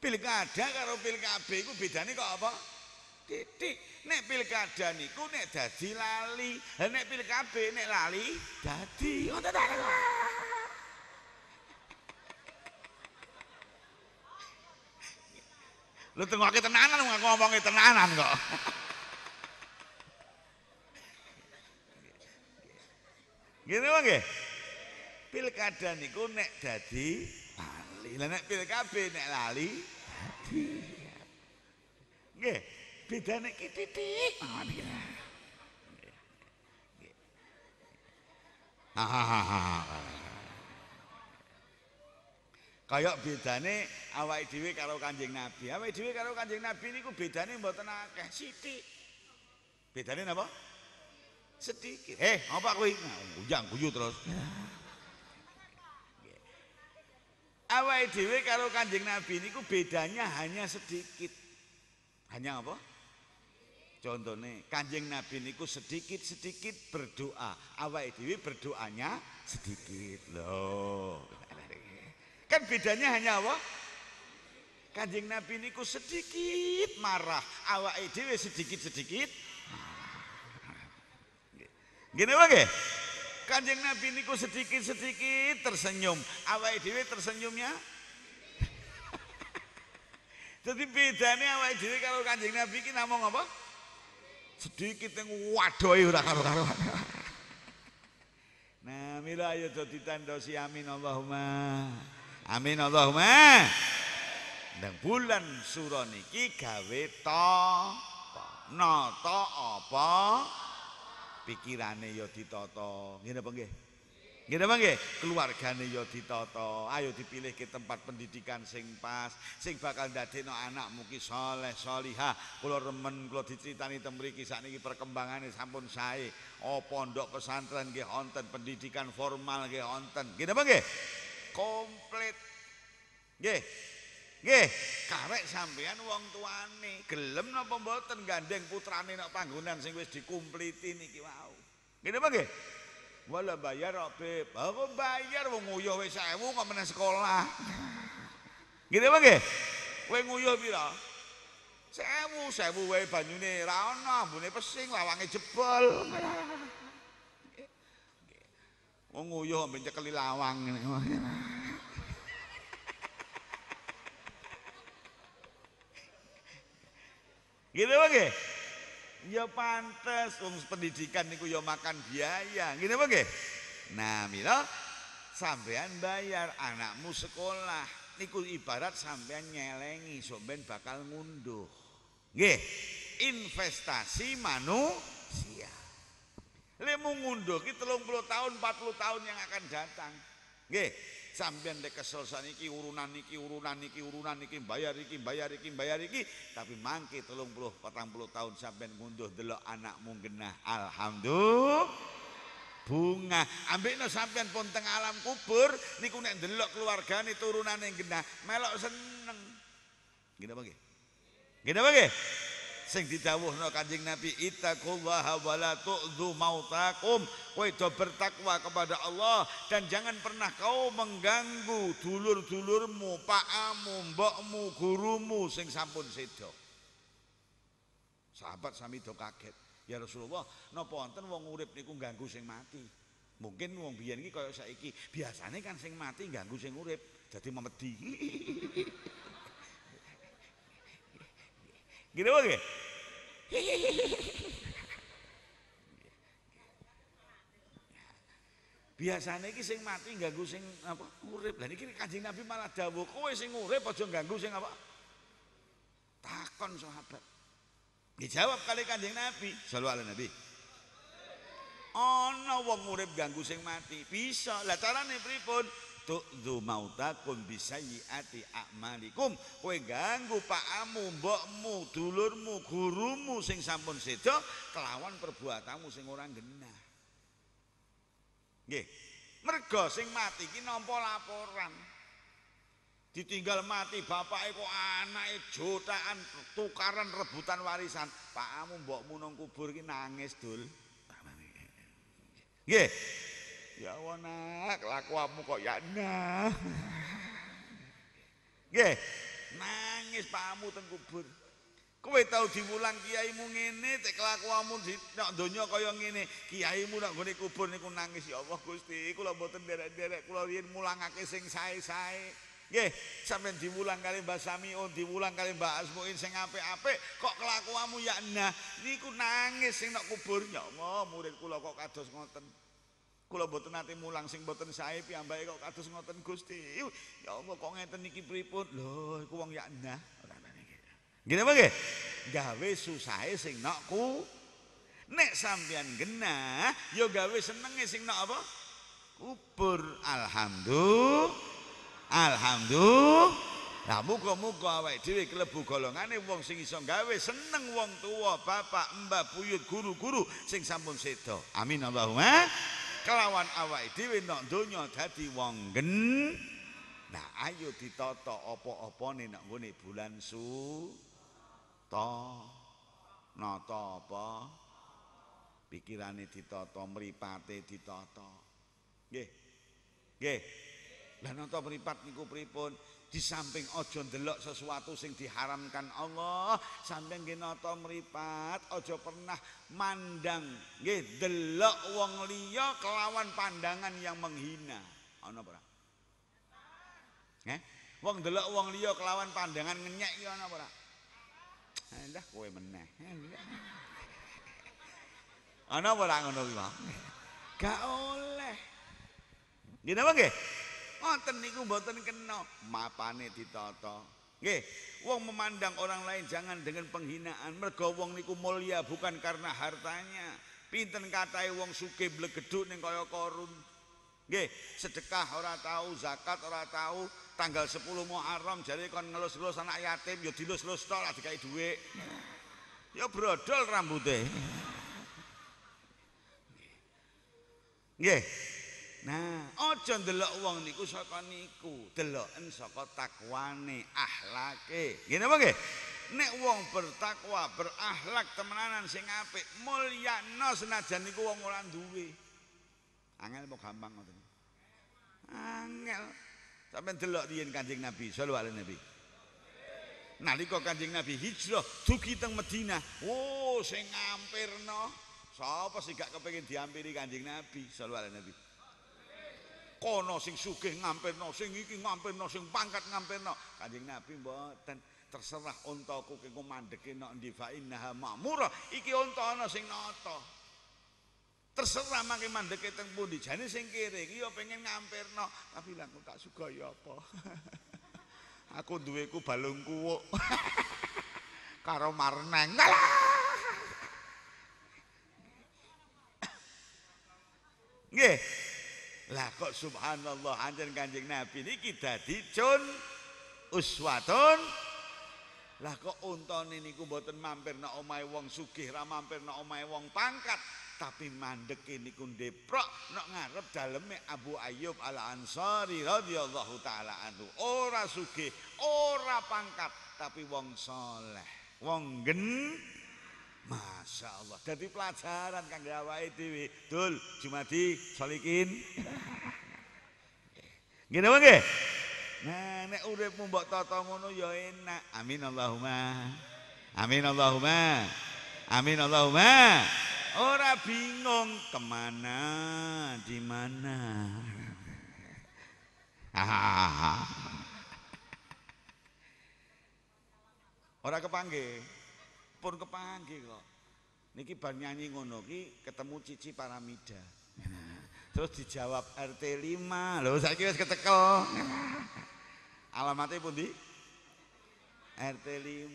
Pilkada karo pilkabe, iku bedane kok apa? Titik. Nek Pilkada niku nek dadi lali, nek pilkabe, nek lali dadi. Lu tengok ke tenanan, ngomong ke tenanan kok. Gini bang ya? Pilkada niku nek dadi lali. Lah nek PKB nek lali. Nggih, bedane iki titik. Ah, Kayak bedane awake dhewe karo Kanjeng Nabi. Awake dhewe karo Kanjeng Nabi niku bedane mboten akeh sithik. Bedane napa? Nah, sedikit heh apa kowe ujang guyu terus awake dhewe kalau Kanjeng Nabi niku bedanya hanya sedikit hanya apa contohnya Kanjeng Nabi ini niku sedikit-sedikit berdoa awake dhewe berdoanya sedikit loh kan bedanya hanya apa Kanjeng Nabi niku sedikit marah awake dhewe sedikit-sedikit Gini wae. Kanjeng Nabi niku sedikit-sedikit tersenyum. awai dewi tersenyumnya Jadi bedanya awai dewi kalau Kanjeng Nabi iki ngomong apa? Sedikit yang wadohi ora karo Nah, mila ayo tanda si amin Allahumma. Amin Allahumma. Dan bulan suro niki gawe to nata apa? pikirane ya ditata. Ngene apa nggih? Ngene apa nggih? Keluargane ya ditata. Ayo dipilih ke tempat pendidikan sing pas, sing bakal dadekno anakmu ki saleh salihah. Kula remen kula diceritani teng mriki sakniki perkembangane sampun sae. Apa ndok pesantren nggih wonten pendidikan formal nggih wonten. Ngene apa nggih? Komplit. Nggih. Yeah. Nggih, karek sampean wong tuane gelem napa mboten gandeng putrane nek panggonan sing wis dikumpliti niki wau. Ngene apa nggih? Wala bayar ape? Aku bayar wong nguyuh wis 1000 kok meneh sekolah. Ngene apa nggih? Kowe nguyuh pira? 1000, 1000 wae banyune ra ono, ambune pesing, lawange jebol. Wong nguyuh ben cekeli lawang ngene. Gitu bagi? Ya pantes, um, pendidikan niku ya makan biaya. Gitu bagi? Nah, mila sampean bayar anakmu sekolah. Niku ibarat sampean nyelengi, sampean bakal ngunduh. Gih, investasi manusia. Lemu ngunduh, kita 30 tahun, 40 tahun yang akan datang. Gih, sampeyan nek kesel saniki urunan iki urunan iki urunan iki bayar iki bayar iki bayar iki tapi mangke 30 40 tahun sampeyan ngunduh delok anakmu genah alhamdulillah bunga ambekno sampeyan pun teng alam kubur niku nek delok keluargane turunane genah melok seneng ngene apa nggih ngene apa nggih sing didawuhna kanjeng Nabi ittaqullaha wala tu'dhu mautakum kowe bertakwa kepada Allah dan jangan pernah kau mengganggu dulur-dulurmu pakamu mbokmu gurumu sing sampun sedo sahabat sami kaget ya Rasulullah napa wonten wong urip niku ganggu sing mati mungkin wong biyen iki kaya saiki biasane kan sing mati ganggu sing urip jadi memedi gitu oke biasanya ini sing mati ganggu sing apa urip lah ini kajing nabi malah dawo kowe sing urip aja ganggu sing apa takon sahabat dijawab kali kanjeng nabi selalu ala nabi ono oh, wong urip ganggu sing mati bisa lah carane pripun tu'dhu mautakum bisayyi'ati a'malikum kowe ganggu pakamu mbokmu dulurmu gurumu sing sampun seda kelawan perbuatanmu sing orang genah nggih mergo sing mati iki nampa laporan ditinggal mati bapak kok anake jutaan tukaran rebutan warisan pakamu mbokmu nang kubur iki nangis dul nggih Ya Allah nak, laku kok ya nak. Nggih, nangis pamu teng kubur. Kowe tau diwulang kiaimu ngene tek kelakuanmu Nak donya kaya ngene, kiaimu nak gone kubur niku nangis ya Allah Gusti, kula mboten derek-derek kula riyen mulangake sing sae-sae. Nggih, sampeyan diwulang kali Mbah Sami, oh diwulang kali Mbah Asmuin sing apik-apik, kok kelakuanmu ya nah, niku nangis sing nak kubur ya Allah, murid kula kok kados ngoten. Kula boten nate mulang sing boten sae piyambake kok kados ngoten Gusti. Ya Allah kok ngeten iki pripun? Lho, iku wong ya endah. Gini apa nggih? Gawe susahe sing nokku. Nek sambian genah, ya gawe senenge sing nok apa? Kubur. Alhamdulillah. Alhamdulillah. Nah muga-muga awake dhewe kelebu golongane wong sing iso gawe seneng wong tua, bapak, mbah, buyut, guru-guru sing sampun sedo. Amin Allahumma. kelawan awake dhewe nek donya dadi wong gen nah ayo ditata apa-apane nek nggone bulan su ta nata apa pikirane ditata mripate ditata nggih nggih lan nata mripat niku pripun di samping ojo ndelok sesuatu sing diharamkan Allah samping nggih meripat ojo pernah mandang nggih delok wong liya kelawan pandangan yang menghina ana apa ora eh? wong delok wong liya kelawan pandangan ngenyek ya ana apa ora ah, kowe meneh. Ana apa ora ngono kuwi, Gak oleh. Nggih nggih? Wonten niku mboten kena, mapane ditata. Nggih, wong memandang orang lain jangan dengan penghinaan. Mergo wong niku mulia bukan karena hartanya. Pinten katai wong suke blegeduk ning kaya korun. Nggih, sedekah ora tahu, zakat ora tahu, tanggal 10 Muharram jare kon ngelus-ngelus anak yatim ya dilus-lus tok lah dikai dhuwit. Ya brodol rambute. Nggih, Nah, aja ndelok wong niku saka niku, deloken saka takwane, akhlake. Gini apa nggih? Nek wong bertakwa, berakhlak temenanan sing apik, mulya no senajan niku wong ora duwe. Angel mau gampang ngoten. Angel. Sampeyan delok riyen Kanjeng Nabi sallallahu alaihi nabi. Nalika Kanjeng Nabi hijrah dugi teng Madinah, oh sing ngampirno sapa sing gak kepengin diampiri Kanjeng Nabi sallallahu alaihi nabi. kono sing sugih ngampirno sing iki ngampirno sing pangkat ngampirno kanjeng nabi mboten terserah ontoku ke ngomandeki nak divain mamura iki unta ana sing noto, terserah mangke mandeke teng pundi sing kere iki ya pengen ngampirno tapi lha kok tak suka ya apa aku duwe ku balung kuwuk karo marneng nggih Lah kok subhanallah anjen Kanjeng Nabi niki dadi cun uswatun. Lah kok untone niku mboten mampir nang omahe wong sugih, ra mampir nang omahe wong pangkat, tapi mandek niku ndeprok nang ngarep daleme Abu Ayyub Al Ansari radhiyallahu taala anhu. Ora sugih, ora pangkat, tapi wong soleh, wong gen Masya Allah. Jadi pelajaran kang awake itu Dul Jumadi solikin. Gini apa gak? Nah, nek uripmu mbok toto ngono ya enak. Amin Allahumma. Amin Allahumma. Amin Allahumma. Orang bingung kemana, di mana. Orang kepanggil. pun kepanggil kok. Niki bar nyanyi ngono ki ketemu Cici Paramida. Terus dijawab RT 5. Lho saiki wis ketekel. Alamatnya pun di RT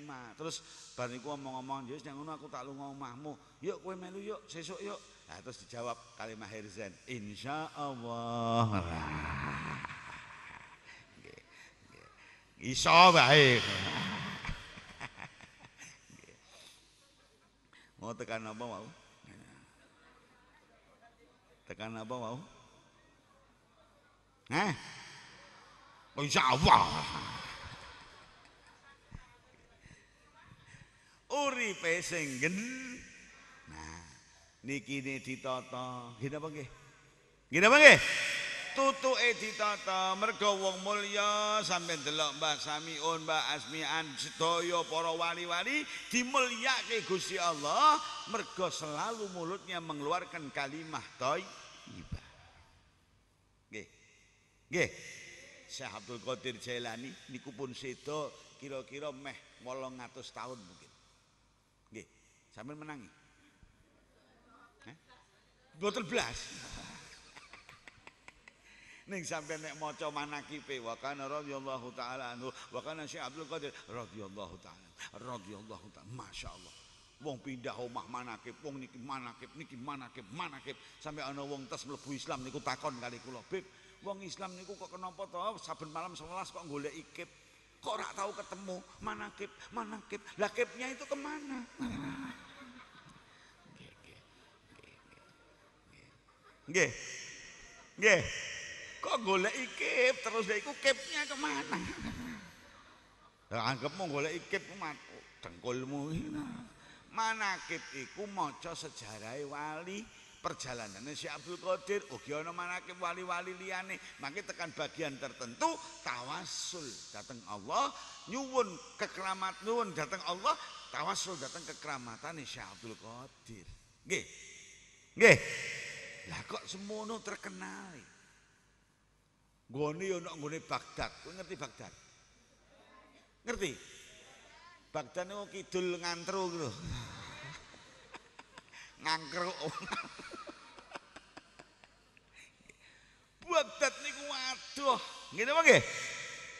5. Terus bar niku omong-omong yo sing ngono aku tak lunga omahmu. Yuk kowe melu yuk sesuk yuk. Nah, terus dijawab kalimah Herzen. Insya Allah. Iso baik. mau oh, tekan apa mau tekan apa mau Hah? Oh, insya Allah. Uri pesenggen. Nah, niki ditoto. Gini apa nggih? Gini apa nggih? tutuke ditata merga wong mulya sampe delok Mbah Samiun Mbah Asmian sedaya para wali-wali dimulyake Gusti Allah merga selalu mulutnya mengeluarkan kalimah thayyibah. Nggih. Nggih. Syekh Abdul Qadir Jailani niku pun sedo kira-kira meh 800 tahun mungkin. Nggih. sampai menangi. Botol 12 ning sampean nek maca manakipe wa kana radhiyallahu taala anhu wa kana Abdul Qadir radhiyallahu taala radhiyallahu taala Allah, wong pindah mana manakib wong niki manakib niki mana manakib sampai ana wong tas mlebu Islam niku takon kali kula Bib wong Islam niku kok kenapa to saben malam 11 kok golek ikip kok ora tahu ketemu mana manakib lah kipnya itu kemana Nggih. Nggih kok golek ikip terus dia kipnya kemana ya, mau golek ikip matu oh, dengkulmu ini kip iku moco sejarah wali perjalanannya si Abdul Qadir ugi oh, iya mana manakib wali-wali liane? mangke tekan bagian tertentu tawasul datang Allah nyuwun kekeramat nyuwun datang Allah tawasul datang kekeramatan si Abdul Qadir nggih nggih lah kok semono terkenali Goni yo nak goni Baghdad. Kau ngerti Baghdad? Ngerti? Baghdad itu kidul ngantru gitu. Ngangkru. Baghdad niku waduh, ngene wae.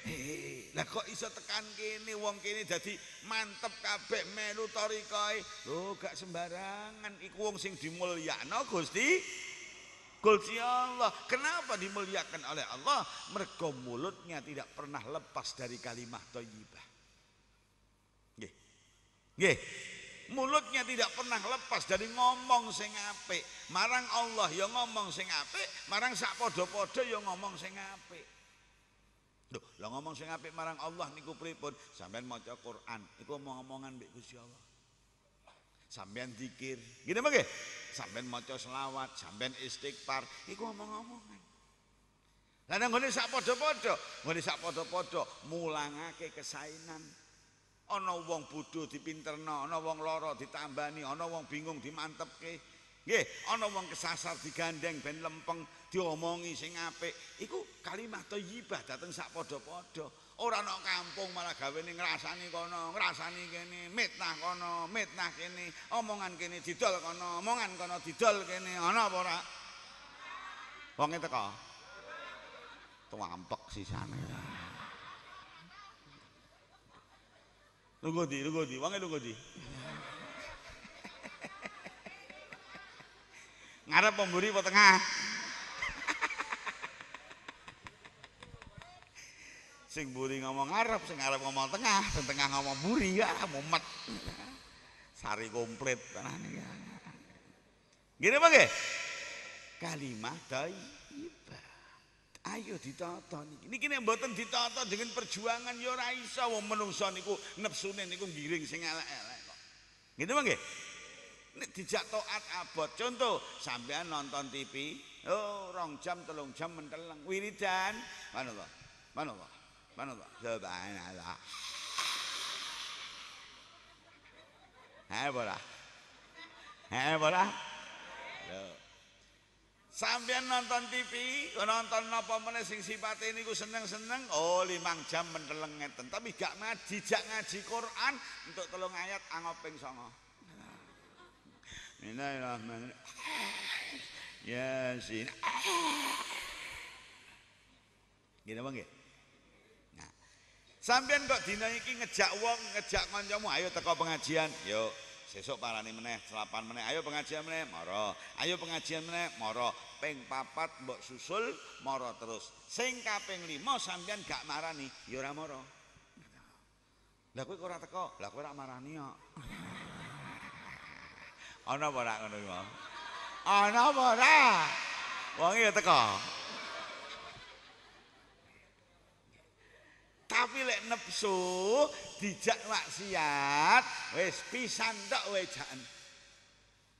Eh, lah kok iso tekan kene wong kene dadi mantep kabeh melu tarikae. Lho gak sembarangan iku wong sing dimulyakno Gusti. Kulti ya Allah. Kenapa dimuliakan oleh Allah? mereka mulutnya tidak pernah lepas dari kalimat toyibah. Nggih. Nggih. Mulutnya tidak pernah lepas dari ngomong sing apik. Marang Allah ya ngomong sing apik, marang sak padha-padha ya ngomong sing apik. Duh lo ngomong sing apik marang Allah niku pripun? Sampeyan maca Quran, iku omong-omongan mbek Gusti Allah. Sampeyan zikir. Gini mangke? sampean maca selawat, sampean istighfar, iku omong-omongan. Lah nang ngene sak padha-padha, ngene sak padha-padha mulangake kesaenan. Ana wong bodho dipinterno, ana wong lara ditambani, ana wong bingung dimantepke. Nggih, ana wong kesasar digandeng ben lempeng diomongi sing apik. Iku kalimat thayyibah dateng sak padha-padha. Podo ora ana kampung malah gawe ning ngrasani kono, ngrasani kene, mitnah kono, mitnah kene, omongan kene didol kono, omongan kono didol kene, ana apa ora? Wong e teko. Tuampek sisane. Lungo di, lungo di, wong e lungo di. Ngarep pemburi po tengah. sing buri ngomong Arab sing Arab ngomong tengah sing tengah ngomong buri ya mumet sari komplit tenan ya. gini apa nggih? kalimah thayyibah ayo ditata niki niki nek mboten ditata dengan perjuangan ya ora iso wong menungsa niku nepsune niku giring sing elek-elek kok gitu apa nggih nek dijak taat abot contoh sampean nonton TV oh rong jam telung jam menteleng wiridan manallah manallah mana tak subhanallah heh bola heh bola nonton TV nonton apa mana sing ini ku seneng-seneng oh limang jam menteleng ngeten tapi gak ngaji gak ngaji Quran untuk telung ayat angop ping 9 Bismillahirrahmanirrahim. Yasin. Ya, Gini apa nggih? Sampeyan kok dina iki ngejak wong, ngejak kancamu ayo teko pengajian. Yuk, sesuk parani meneh, selapan meneh. Ayo pengajian meneh, moro. Ayo pengajian meneh, moro. Ping papat mbok susul, moro terus. Sing kaping 5 sampeyan gak marani, ya ora moro. Lah kowe kok ora teko? Lah kowe ora marani kok. Ana apa ora ngono iki, Mas? Ana apa ora? Wong iki teko. Tapi lek nepsu dijak maksiat, wis pisan tok wejakan.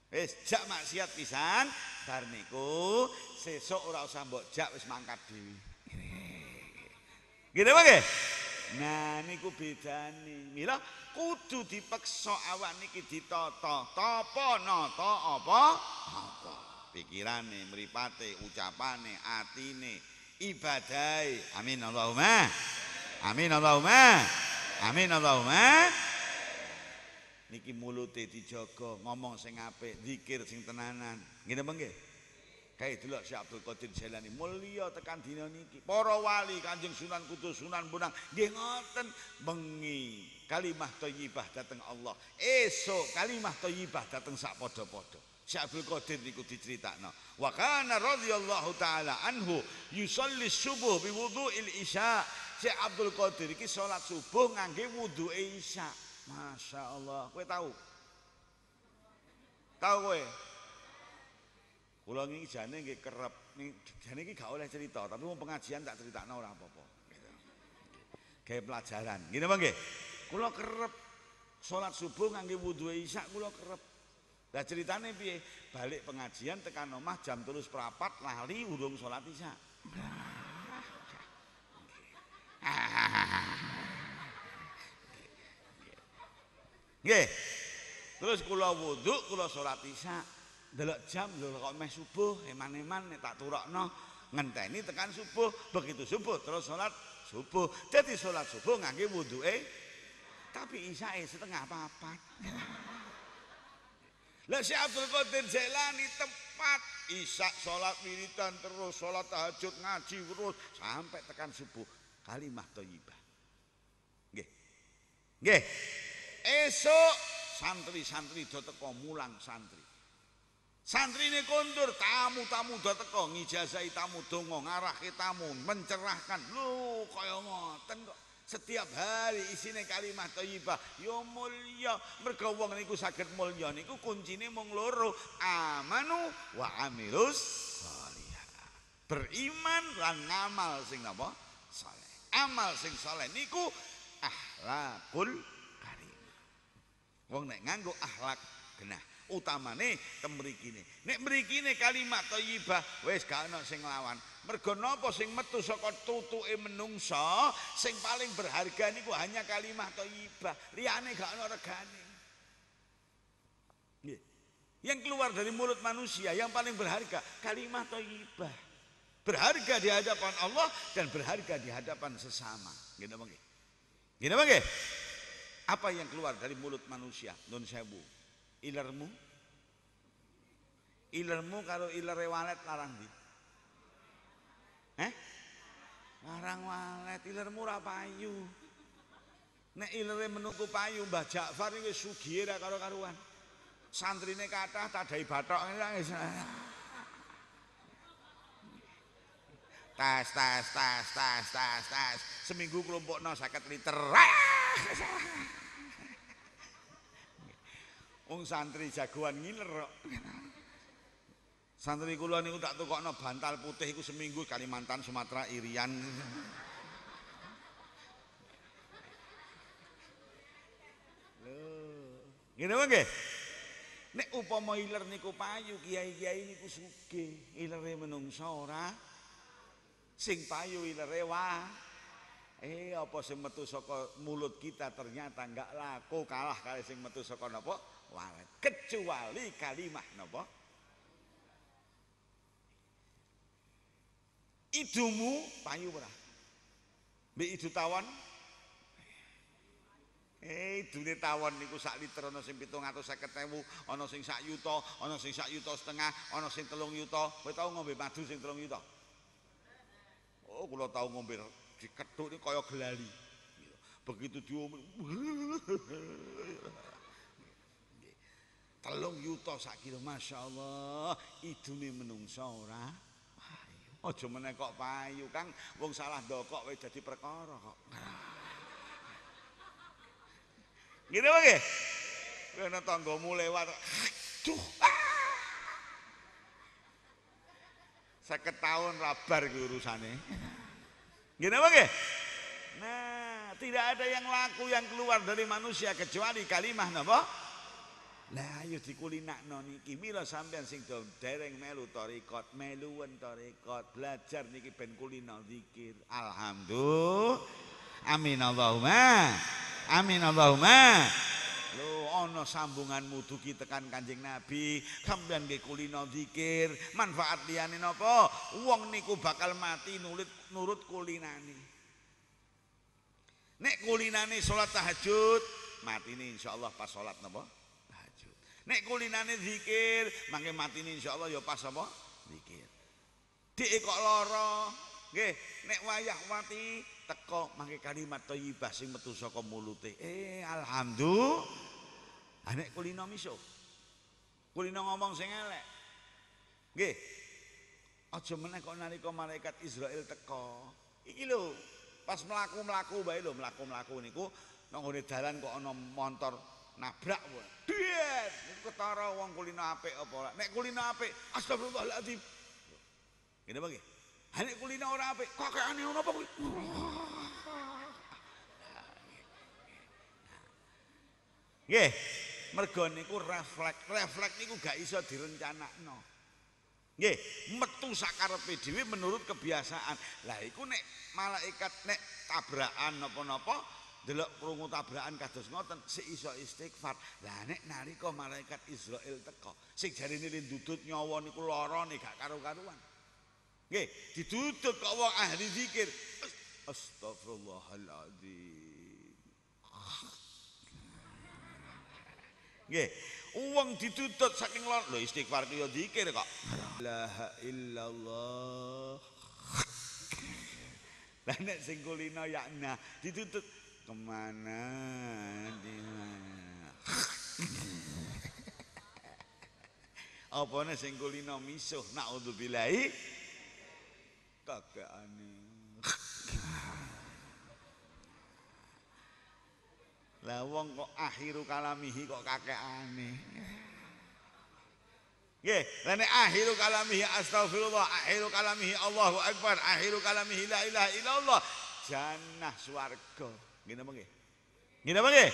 Wis jak maksiat pisan, barniku niku sesuk ora usah mbok jak wis mangkat dhewe. Gitu wae. Nah niku bedane. Mila kudu dipeksa awak niki ditata. Tapa nata apa? Apa? Pikirane, mripate, ucapane, atine, ibadai. Amin Allahumma. Amin Allahumma. Amin Allahumma. Niki mulute dijogo, ngomong sing apik, zikir sing tenanan. Ngene apa nggih? Kae delok Syekh Abdul Qadir Jailani mulya tekan dina niki. Para wali Kanjeng Sunan Kudus Sunan Bonang nggih ngoten bengi. Kalimah thayyibah dateng Allah. Esok kalimah thayyibah dateng sak podo-podo Syekh Abdul Qadir niku diceritakno. Wa kana radhiyallahu taala anhu yusalli subuh bi wudhu'il isya' Si Abdul Qadir ini sholat subuh ngangge wudhu Isya. Masya Allah, kowe tahu? Tahu kowe? Kula ini jane nggih kerep, jane iki gak oleh cerita, tapi mau pengajian tak critakno ora apa-apa. Kayak gitu. pelajaran. Gini apa nggih? Kula kerep salat subuh ngangge wudhu Isya kula kerep. Lah ceritanya piye? Balik pengajian tekan omah jam terus perapat lali urung salat Isya. Nah. Nggih. Terus kula wudhu, kula sholat Isya, delok jam lho kok meh subuh, eman-eman tak turokno ngenteni tekan subuh, begitu subuh terus sholat subuh. Jadi sholat subuh ngangge eh, tapi Isya setengah papat. Lah si Abdul Qadir Jailani tempat isak salat militan terus salat tahajud ngaji terus sampai tekan subuh. kalimah thayyibah. Nggih. Nggih. Esok. santri-santri do teko mulang santri. Santrine kondur, tamu-tamu do teko ngijazahi tamu donga ngarahke tamu mencerahkan. Lho kaya ngoten kok. Setiap hari isine kalimah thayyibah, ya mulya, mergo wong niku saged mulya niku kuncine mung loro, amanu wa amilus. beriman lan ngamal sing napa? amal sing soleh niku ahlakul karim wong nek nganggo ahlak genah utamane temrikine nek mrikine kalimat thayyibah wis gak ana sing lawan mergo napa sing metu saka tutuke menungsa sing paling berharga niku hanya kalimat thayyibah liyane gak ana regane yang keluar dari mulut manusia yang paling berharga kalimat thayyibah berharga di hadapan Allah dan berharga di hadapan sesama. Gitu bang. Gitu bang. Apa yang keluar dari mulut manusia? Don sebu, Ilermu. Ilermu kalau iler walet larang di. Eh? Larang walet, iler murah payu. Nek ilere menunggu payu Mbah Ja'far iki sugih karo karuan. Santrine kata, tadai bathok ini tas tas tas tas tas tas seminggu kelompok no sakit liter ah! Wong santri jagoan ngiler Santri kula niku tak tukokno bantal putih iku seminggu Kalimantan Sumatera Irian. Ngene wae nggih. Nek upama iler niku payu kiai-kiai niku sugih, ilere menungsa ora sing payu ilerewa eh apa sing metu saka mulut kita ternyata enggak laku kalah kali sing metu saka napa kecuali kalimah napa idumu payu ora mbek idu tawon eh dune tawon niku sak liter ana sing 750000 ana sing sak yuta ana sing sak yuta setengah ana sing telung yuta kowe tau ngombe madu sing telung yuta oh kula tau ngombe diketuk iki kaya gelali begitu diombe telung yuta sak kilo masyaallah idune menungsa ora aja meneh kok payu kang wong salah ndokok wis dadi perkara kok ngene wae Kena tanggamu lewat. Aduh. Ah. seket tahun labar ke urusannya. Gini apa Nah, tidak ada yang laku yang keluar dari manusia kecuali kalimah nopo. Lah ayo dikulinak niki. Mila sampean sing do dereng melu tarekat, meluen tarekat, belajar niki ben kulina zikir. Alhamdulillah. Amin Allahumma. Amin Allahumma. lo ono sambungan muduki tekan kanjeng nabi sampeyan ge kulina zikir manfaat liyane napa wong niku bakal mati nulit nurut kulinane nek kulinane salat tahajud mati ini insya pas sholat nopo tahajud nek kulinane zikir mangke mati ini insya ya pas apa zikir di kok loro nggih nek wayah mati teko mangke kalimat thayyibah sing metu saka mulute eh alhamdulillah anek kulina miso Kulina ngomong sing elek nggih aja meneh kok nalika malaikat Israel teko iki lho pas mlaku-mlaku bae lho mlaku-mlaku niku nang dalan kok ana motor nabrak wae dies ketara wong kulina apik apa ora nek kulino apik astagfirullahalazim ngene bae Anak kulina orang apa? Kok kayak aneh apa? Gih, mergo niku refleks refleks niku gak iso direncanakno nggih metu sakarepe dhewe menurut kebiasaan lah iku nek malaikat nek tabrakan napa-napa delok krungu tabrakan kados ngoten sik iso istighfar lah nek nalika malaikat Israel teko sing jarine lindudut nyawa niku lara nek gak karo-karuan nggih didudut kok wong ahli zikir astagfirullahalazim Nggih. Wong ditutut saking lor. Lho istighfar ku yo zikir kok. La illallah. Lah nek sing kulino yakna ditutut kemana di Apa nek sing kulino misuh nak udzubillahi wong kok akhiru kalamihi kok aneh, Nggih, lan akhiru kalamihi astagfirullah, akhiru kalamihi Allahu akbar, akhiru kalamihi la ilaha illallah, jannah swarga. Ngene apa nggih? Ngene apa nggih?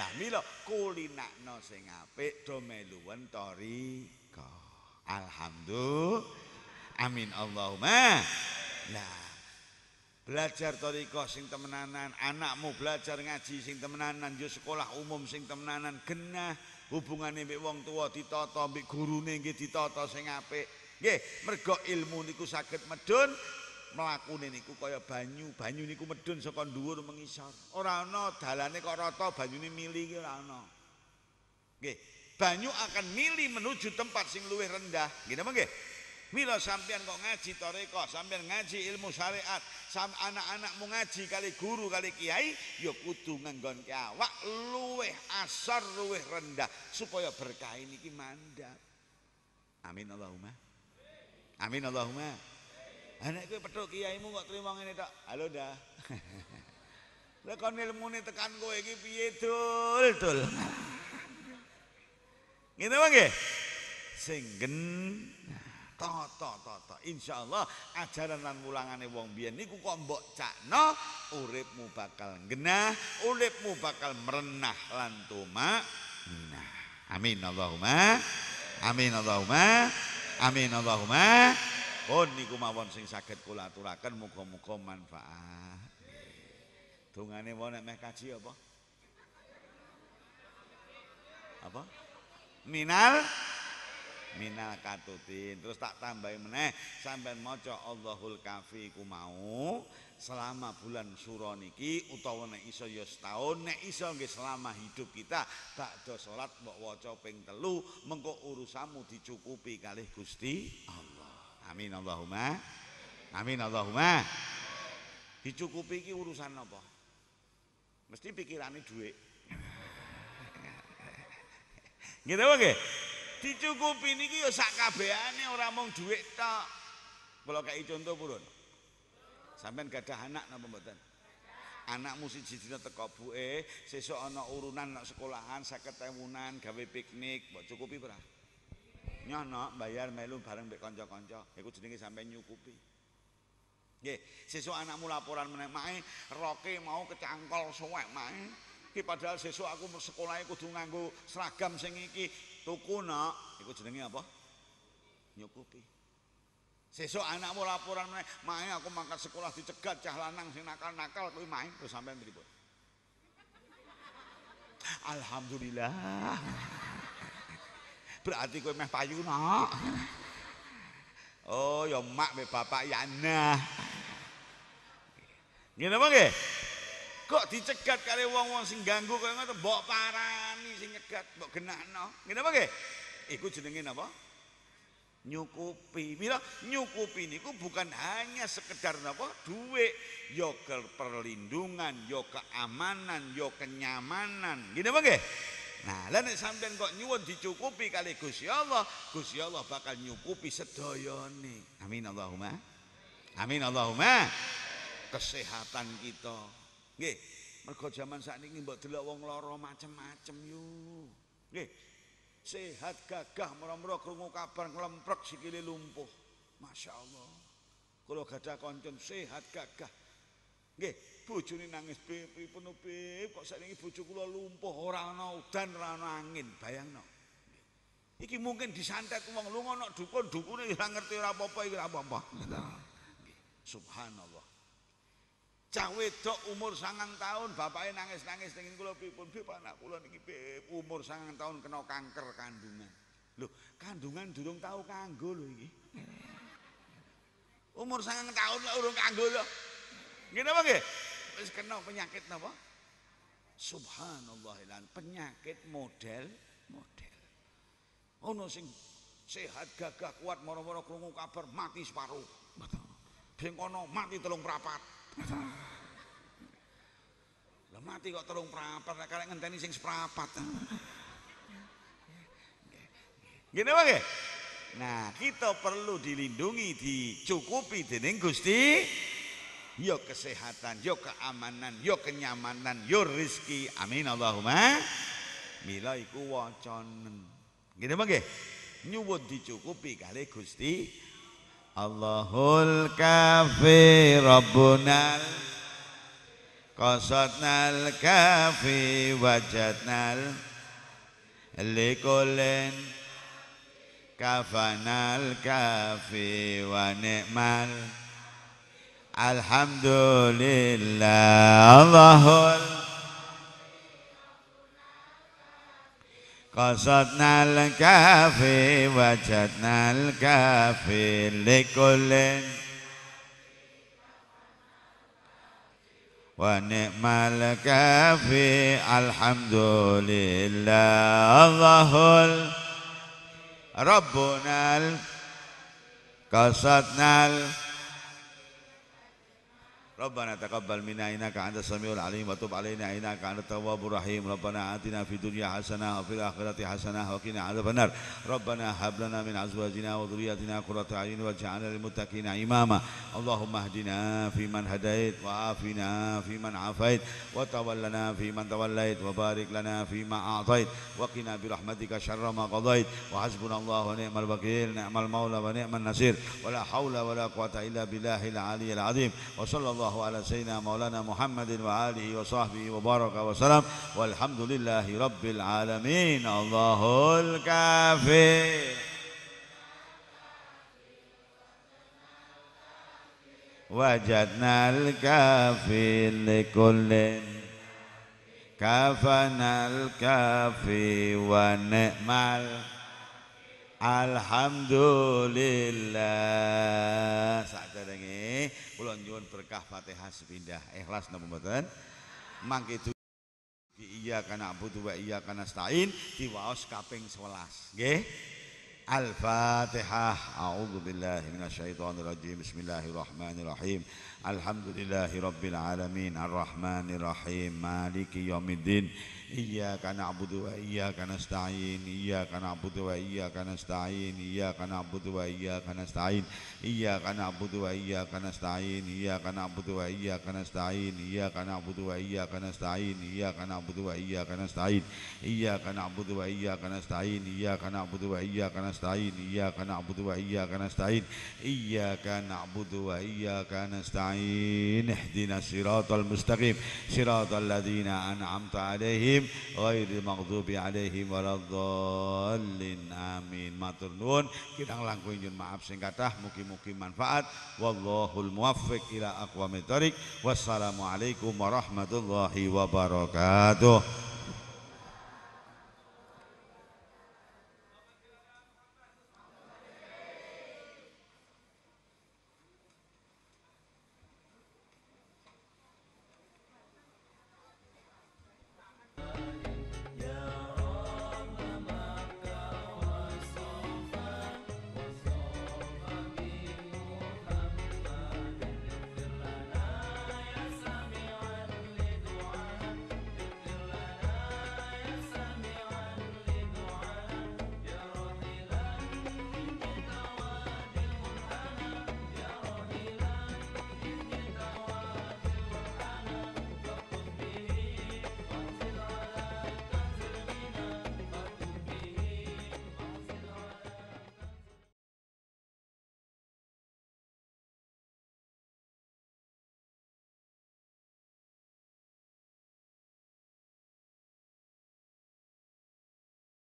Nah, mila kulinakno sing apik do meluwen Alhamdulillah. Amin Allahumma. Nah, belajar toriko sing temenanan anakmu belajar ngaji sing temenanan yo sekolah umum sing temenanan genah hubungane mbek wong tua ditata mbek gurune nggih ditata sing apik nggih mergo ilmu niku saged medun mlakune niku kaya banyu banyu niku medun saka dhuwur mengisor ora ana dalane kok rata banyune mili ki ora ana nggih banyu akan mili menuju tempat sing luwih rendah nggih napa nggih Mila sampean kok ngaji toreko, sampean ngaji ilmu syariat, sam anak-anakmu ngaji kali guru kali kiai, ya kudu nenggon awak luweh asar luweh rendah supaya berkah ini gimana? Amin Allahumma. Amin Allahumma. Anak gue petuk kiaimu kok terima ini tok. Halo dah. Lekon ilmu ini tekan gue ini piye dul dul. Gitu bang ya? Singgen. Singgen. Toto, toto. Insya Insyaallah ajaran dan mulangannya wong biyen niku kok mbok cakno uripmu bakal ngenah uripmu bakal merenah lan tumak. amin Allahumma. Amin Allahumma. Amin Allahumma. Pun niku mawon sing saged kula aturaken muga-muga manfaat. Dungane wae nek meh kaji apa? Apa? Minal minal katutin terus tak tambahi meneh sampean maca Allahul kafi kumau. selama bulan suro niki utawa nek iso ya setahun nek iso nggih selama hidup kita tak do salat mbok waca ping telu mengko urusamu dicukupi kalih Gusti Allah amin Allahumma amin Allahumma dicukupi iki urusan apa mesti pikirane dhuwit gitu oke dicukupi niki ya sak kabehane ora mung dhuwit tok. Kula kaya conto purun. Sampeyan gadah anak napa mboten? anakmu si jidina teko bue, sesuk ana urunan nak sekolahan 50000an gawe piknik mbok cukupi ora nyoh bayar melu bareng mbek kanca-kanca iku jenenge sampe nyukupi nggih sesuk anakmu laporan meneh mae roke mau kecangkol suwek mae iki padahal sesuk aku sekolah, kudu nganggo seragam sing iki nak iku jenenge apa nyukupi sesuk anakmu laporan meneh mae aku mangkat sekolah dicegat cah lanang sing nakal-nakal kuwi mae terus sampean pripun Alhamdulillah berarti kowe meh payu nak oh ya mak be bapak ya nah ngene apa nggih kok dicegat kali wong-wong sing ganggu kaya ngoten mbok parah sing nyegat mbok genahno. Ngene apa nggih? Iku jenenge napa? Nyukupi. Mila nyukupi niku bukan hanya sekedar apa? duit ya perlindungan, ya keamanan, ya kenyamanan. Ngene apa nggih? Nah, lan nek kok nyuwun dicukupi kali Gusti Allah, Gusti Allah bakal nyukupi nih, Amin Allahumma. Amin Allahumma. Kesehatan kita. Nggih, Mergo jaman sakniki mbok delok wong lara macem-macem yo. Nggih. Sehat gagah meromro krungu kabar nglemprek sikile lumpuh. Masya Allah Kalau gada koncon sehat gagah. Nggih, bojone nangis pripun upi kok sakniki bojo kula lumpuh ora ana udan ora ana angin, bayangno. Iki mungkin disantet wong lunga nak dukun-dukune ora ngerti ora apa-apa iki apa-apa. Subhanallah. Cah wedok umur sangang tahun, bapaknya nangis-nangis dengan kulo pipun, bapak anak kulo niki umur sangang tahun kena kanker kandungan. lho kandungan durung tahu kanggo lho iki. Umur sangang tahun lah urung kanggo lho. Gini apa Wis kena penyakit napa? Subhanallah ilan, penyakit model model. Ono sing sehat gagah kuat moro-moro krungu kabar mati separuh. Betul. Bengkono mati telung rapat. mati kok telung prapat, nek karek ngenteni sing seprapat. Gini apa Nah, kita perlu dilindungi, dicukupi dening Gusti. Yo kesehatan, yo keamanan, yo kenyamanan, yo rizki. Amin Allahumma. Mila iku waconen. Gini apa Nyuwun dicukupi kali Gusti. Allahul kafir rabbunal Kosotnal kafi wajatnal Likulin kafanal kafi wa ni'mal Alhamdulillah Allahul Kosotnal kafi wajatnal kafi Likulin kafanal kafi ونعم الكافي الحمد لله الله ربنا قصدنا ربنا تقبل منا إنك أنت السميع العليم وتب علينا إنك أنت التواب الرحيم ربنا آتنا في الدنيا حسنة وفي الآخرة حسنة وقنا عذاب النار ربنا هب لنا من أزواجنا وذرياتنا قرة أعين واجعلنا للمتقين إماما اللهم اهدنا فيمن هديت وعافنا فيمن عافيت وتولنا فيمن توليت وبارك لنا فيما أعطيت وقنا برحمتك شر ما قضيت وحسبنا الله ونعم الوكيل نعم المولى ونعم النصير ولا حول ولا قوة إلا بالله العلي العظيم وصلى الله الله على سيدنا مولانا محمد آله وصحبه وبارك وسلم والحمد لله رب العالمين الله الكافي وجدنا الكافي لكل كفنا الكافي ونعم الكافي Alhamdulillah. Sakderenge pulau nyuwun berkah Fatihah sepindah. Ikhlas napa mboten? Mangke iya karena butuh wa iya karena stain diwaos kaping 11. Nggih. al-fatihah, بالله من الشيطان الرجيم بسم الله الرحمن الرحيم الحمد لله iya iya iya iya iya iya iya abu abu abu stain stain stain Iyyaka abu wa iya nasta'in stain iya wa abu nasta'in iya na'budu stain iya nasta'in abu na'budu iya iyyaka stain iya na'budu abu iyyaka iya Iyyaka stain iya iyyaka abu Iyyaka iya wa stain iya Iyyaka abu wa iya nasta'in stain iya wa abu nasta'in iya na'budu stain iya nasta'in abu na'budu iya iyyaka stain Ihdinas siratal mustaqim siratal ladzina an'amta 'alaihim Bismillahirrahmanirrahim. Ghairil maghdubi alaihim waladdallin. Amin. Matur nuwun, kita nglangkuhi nyun maaf sing kathah mugi-mugi manfaat. Wallahul muwaffiq ila aqwamit thariq. Wassalamualaikum warahmatullahi wabarakatuh.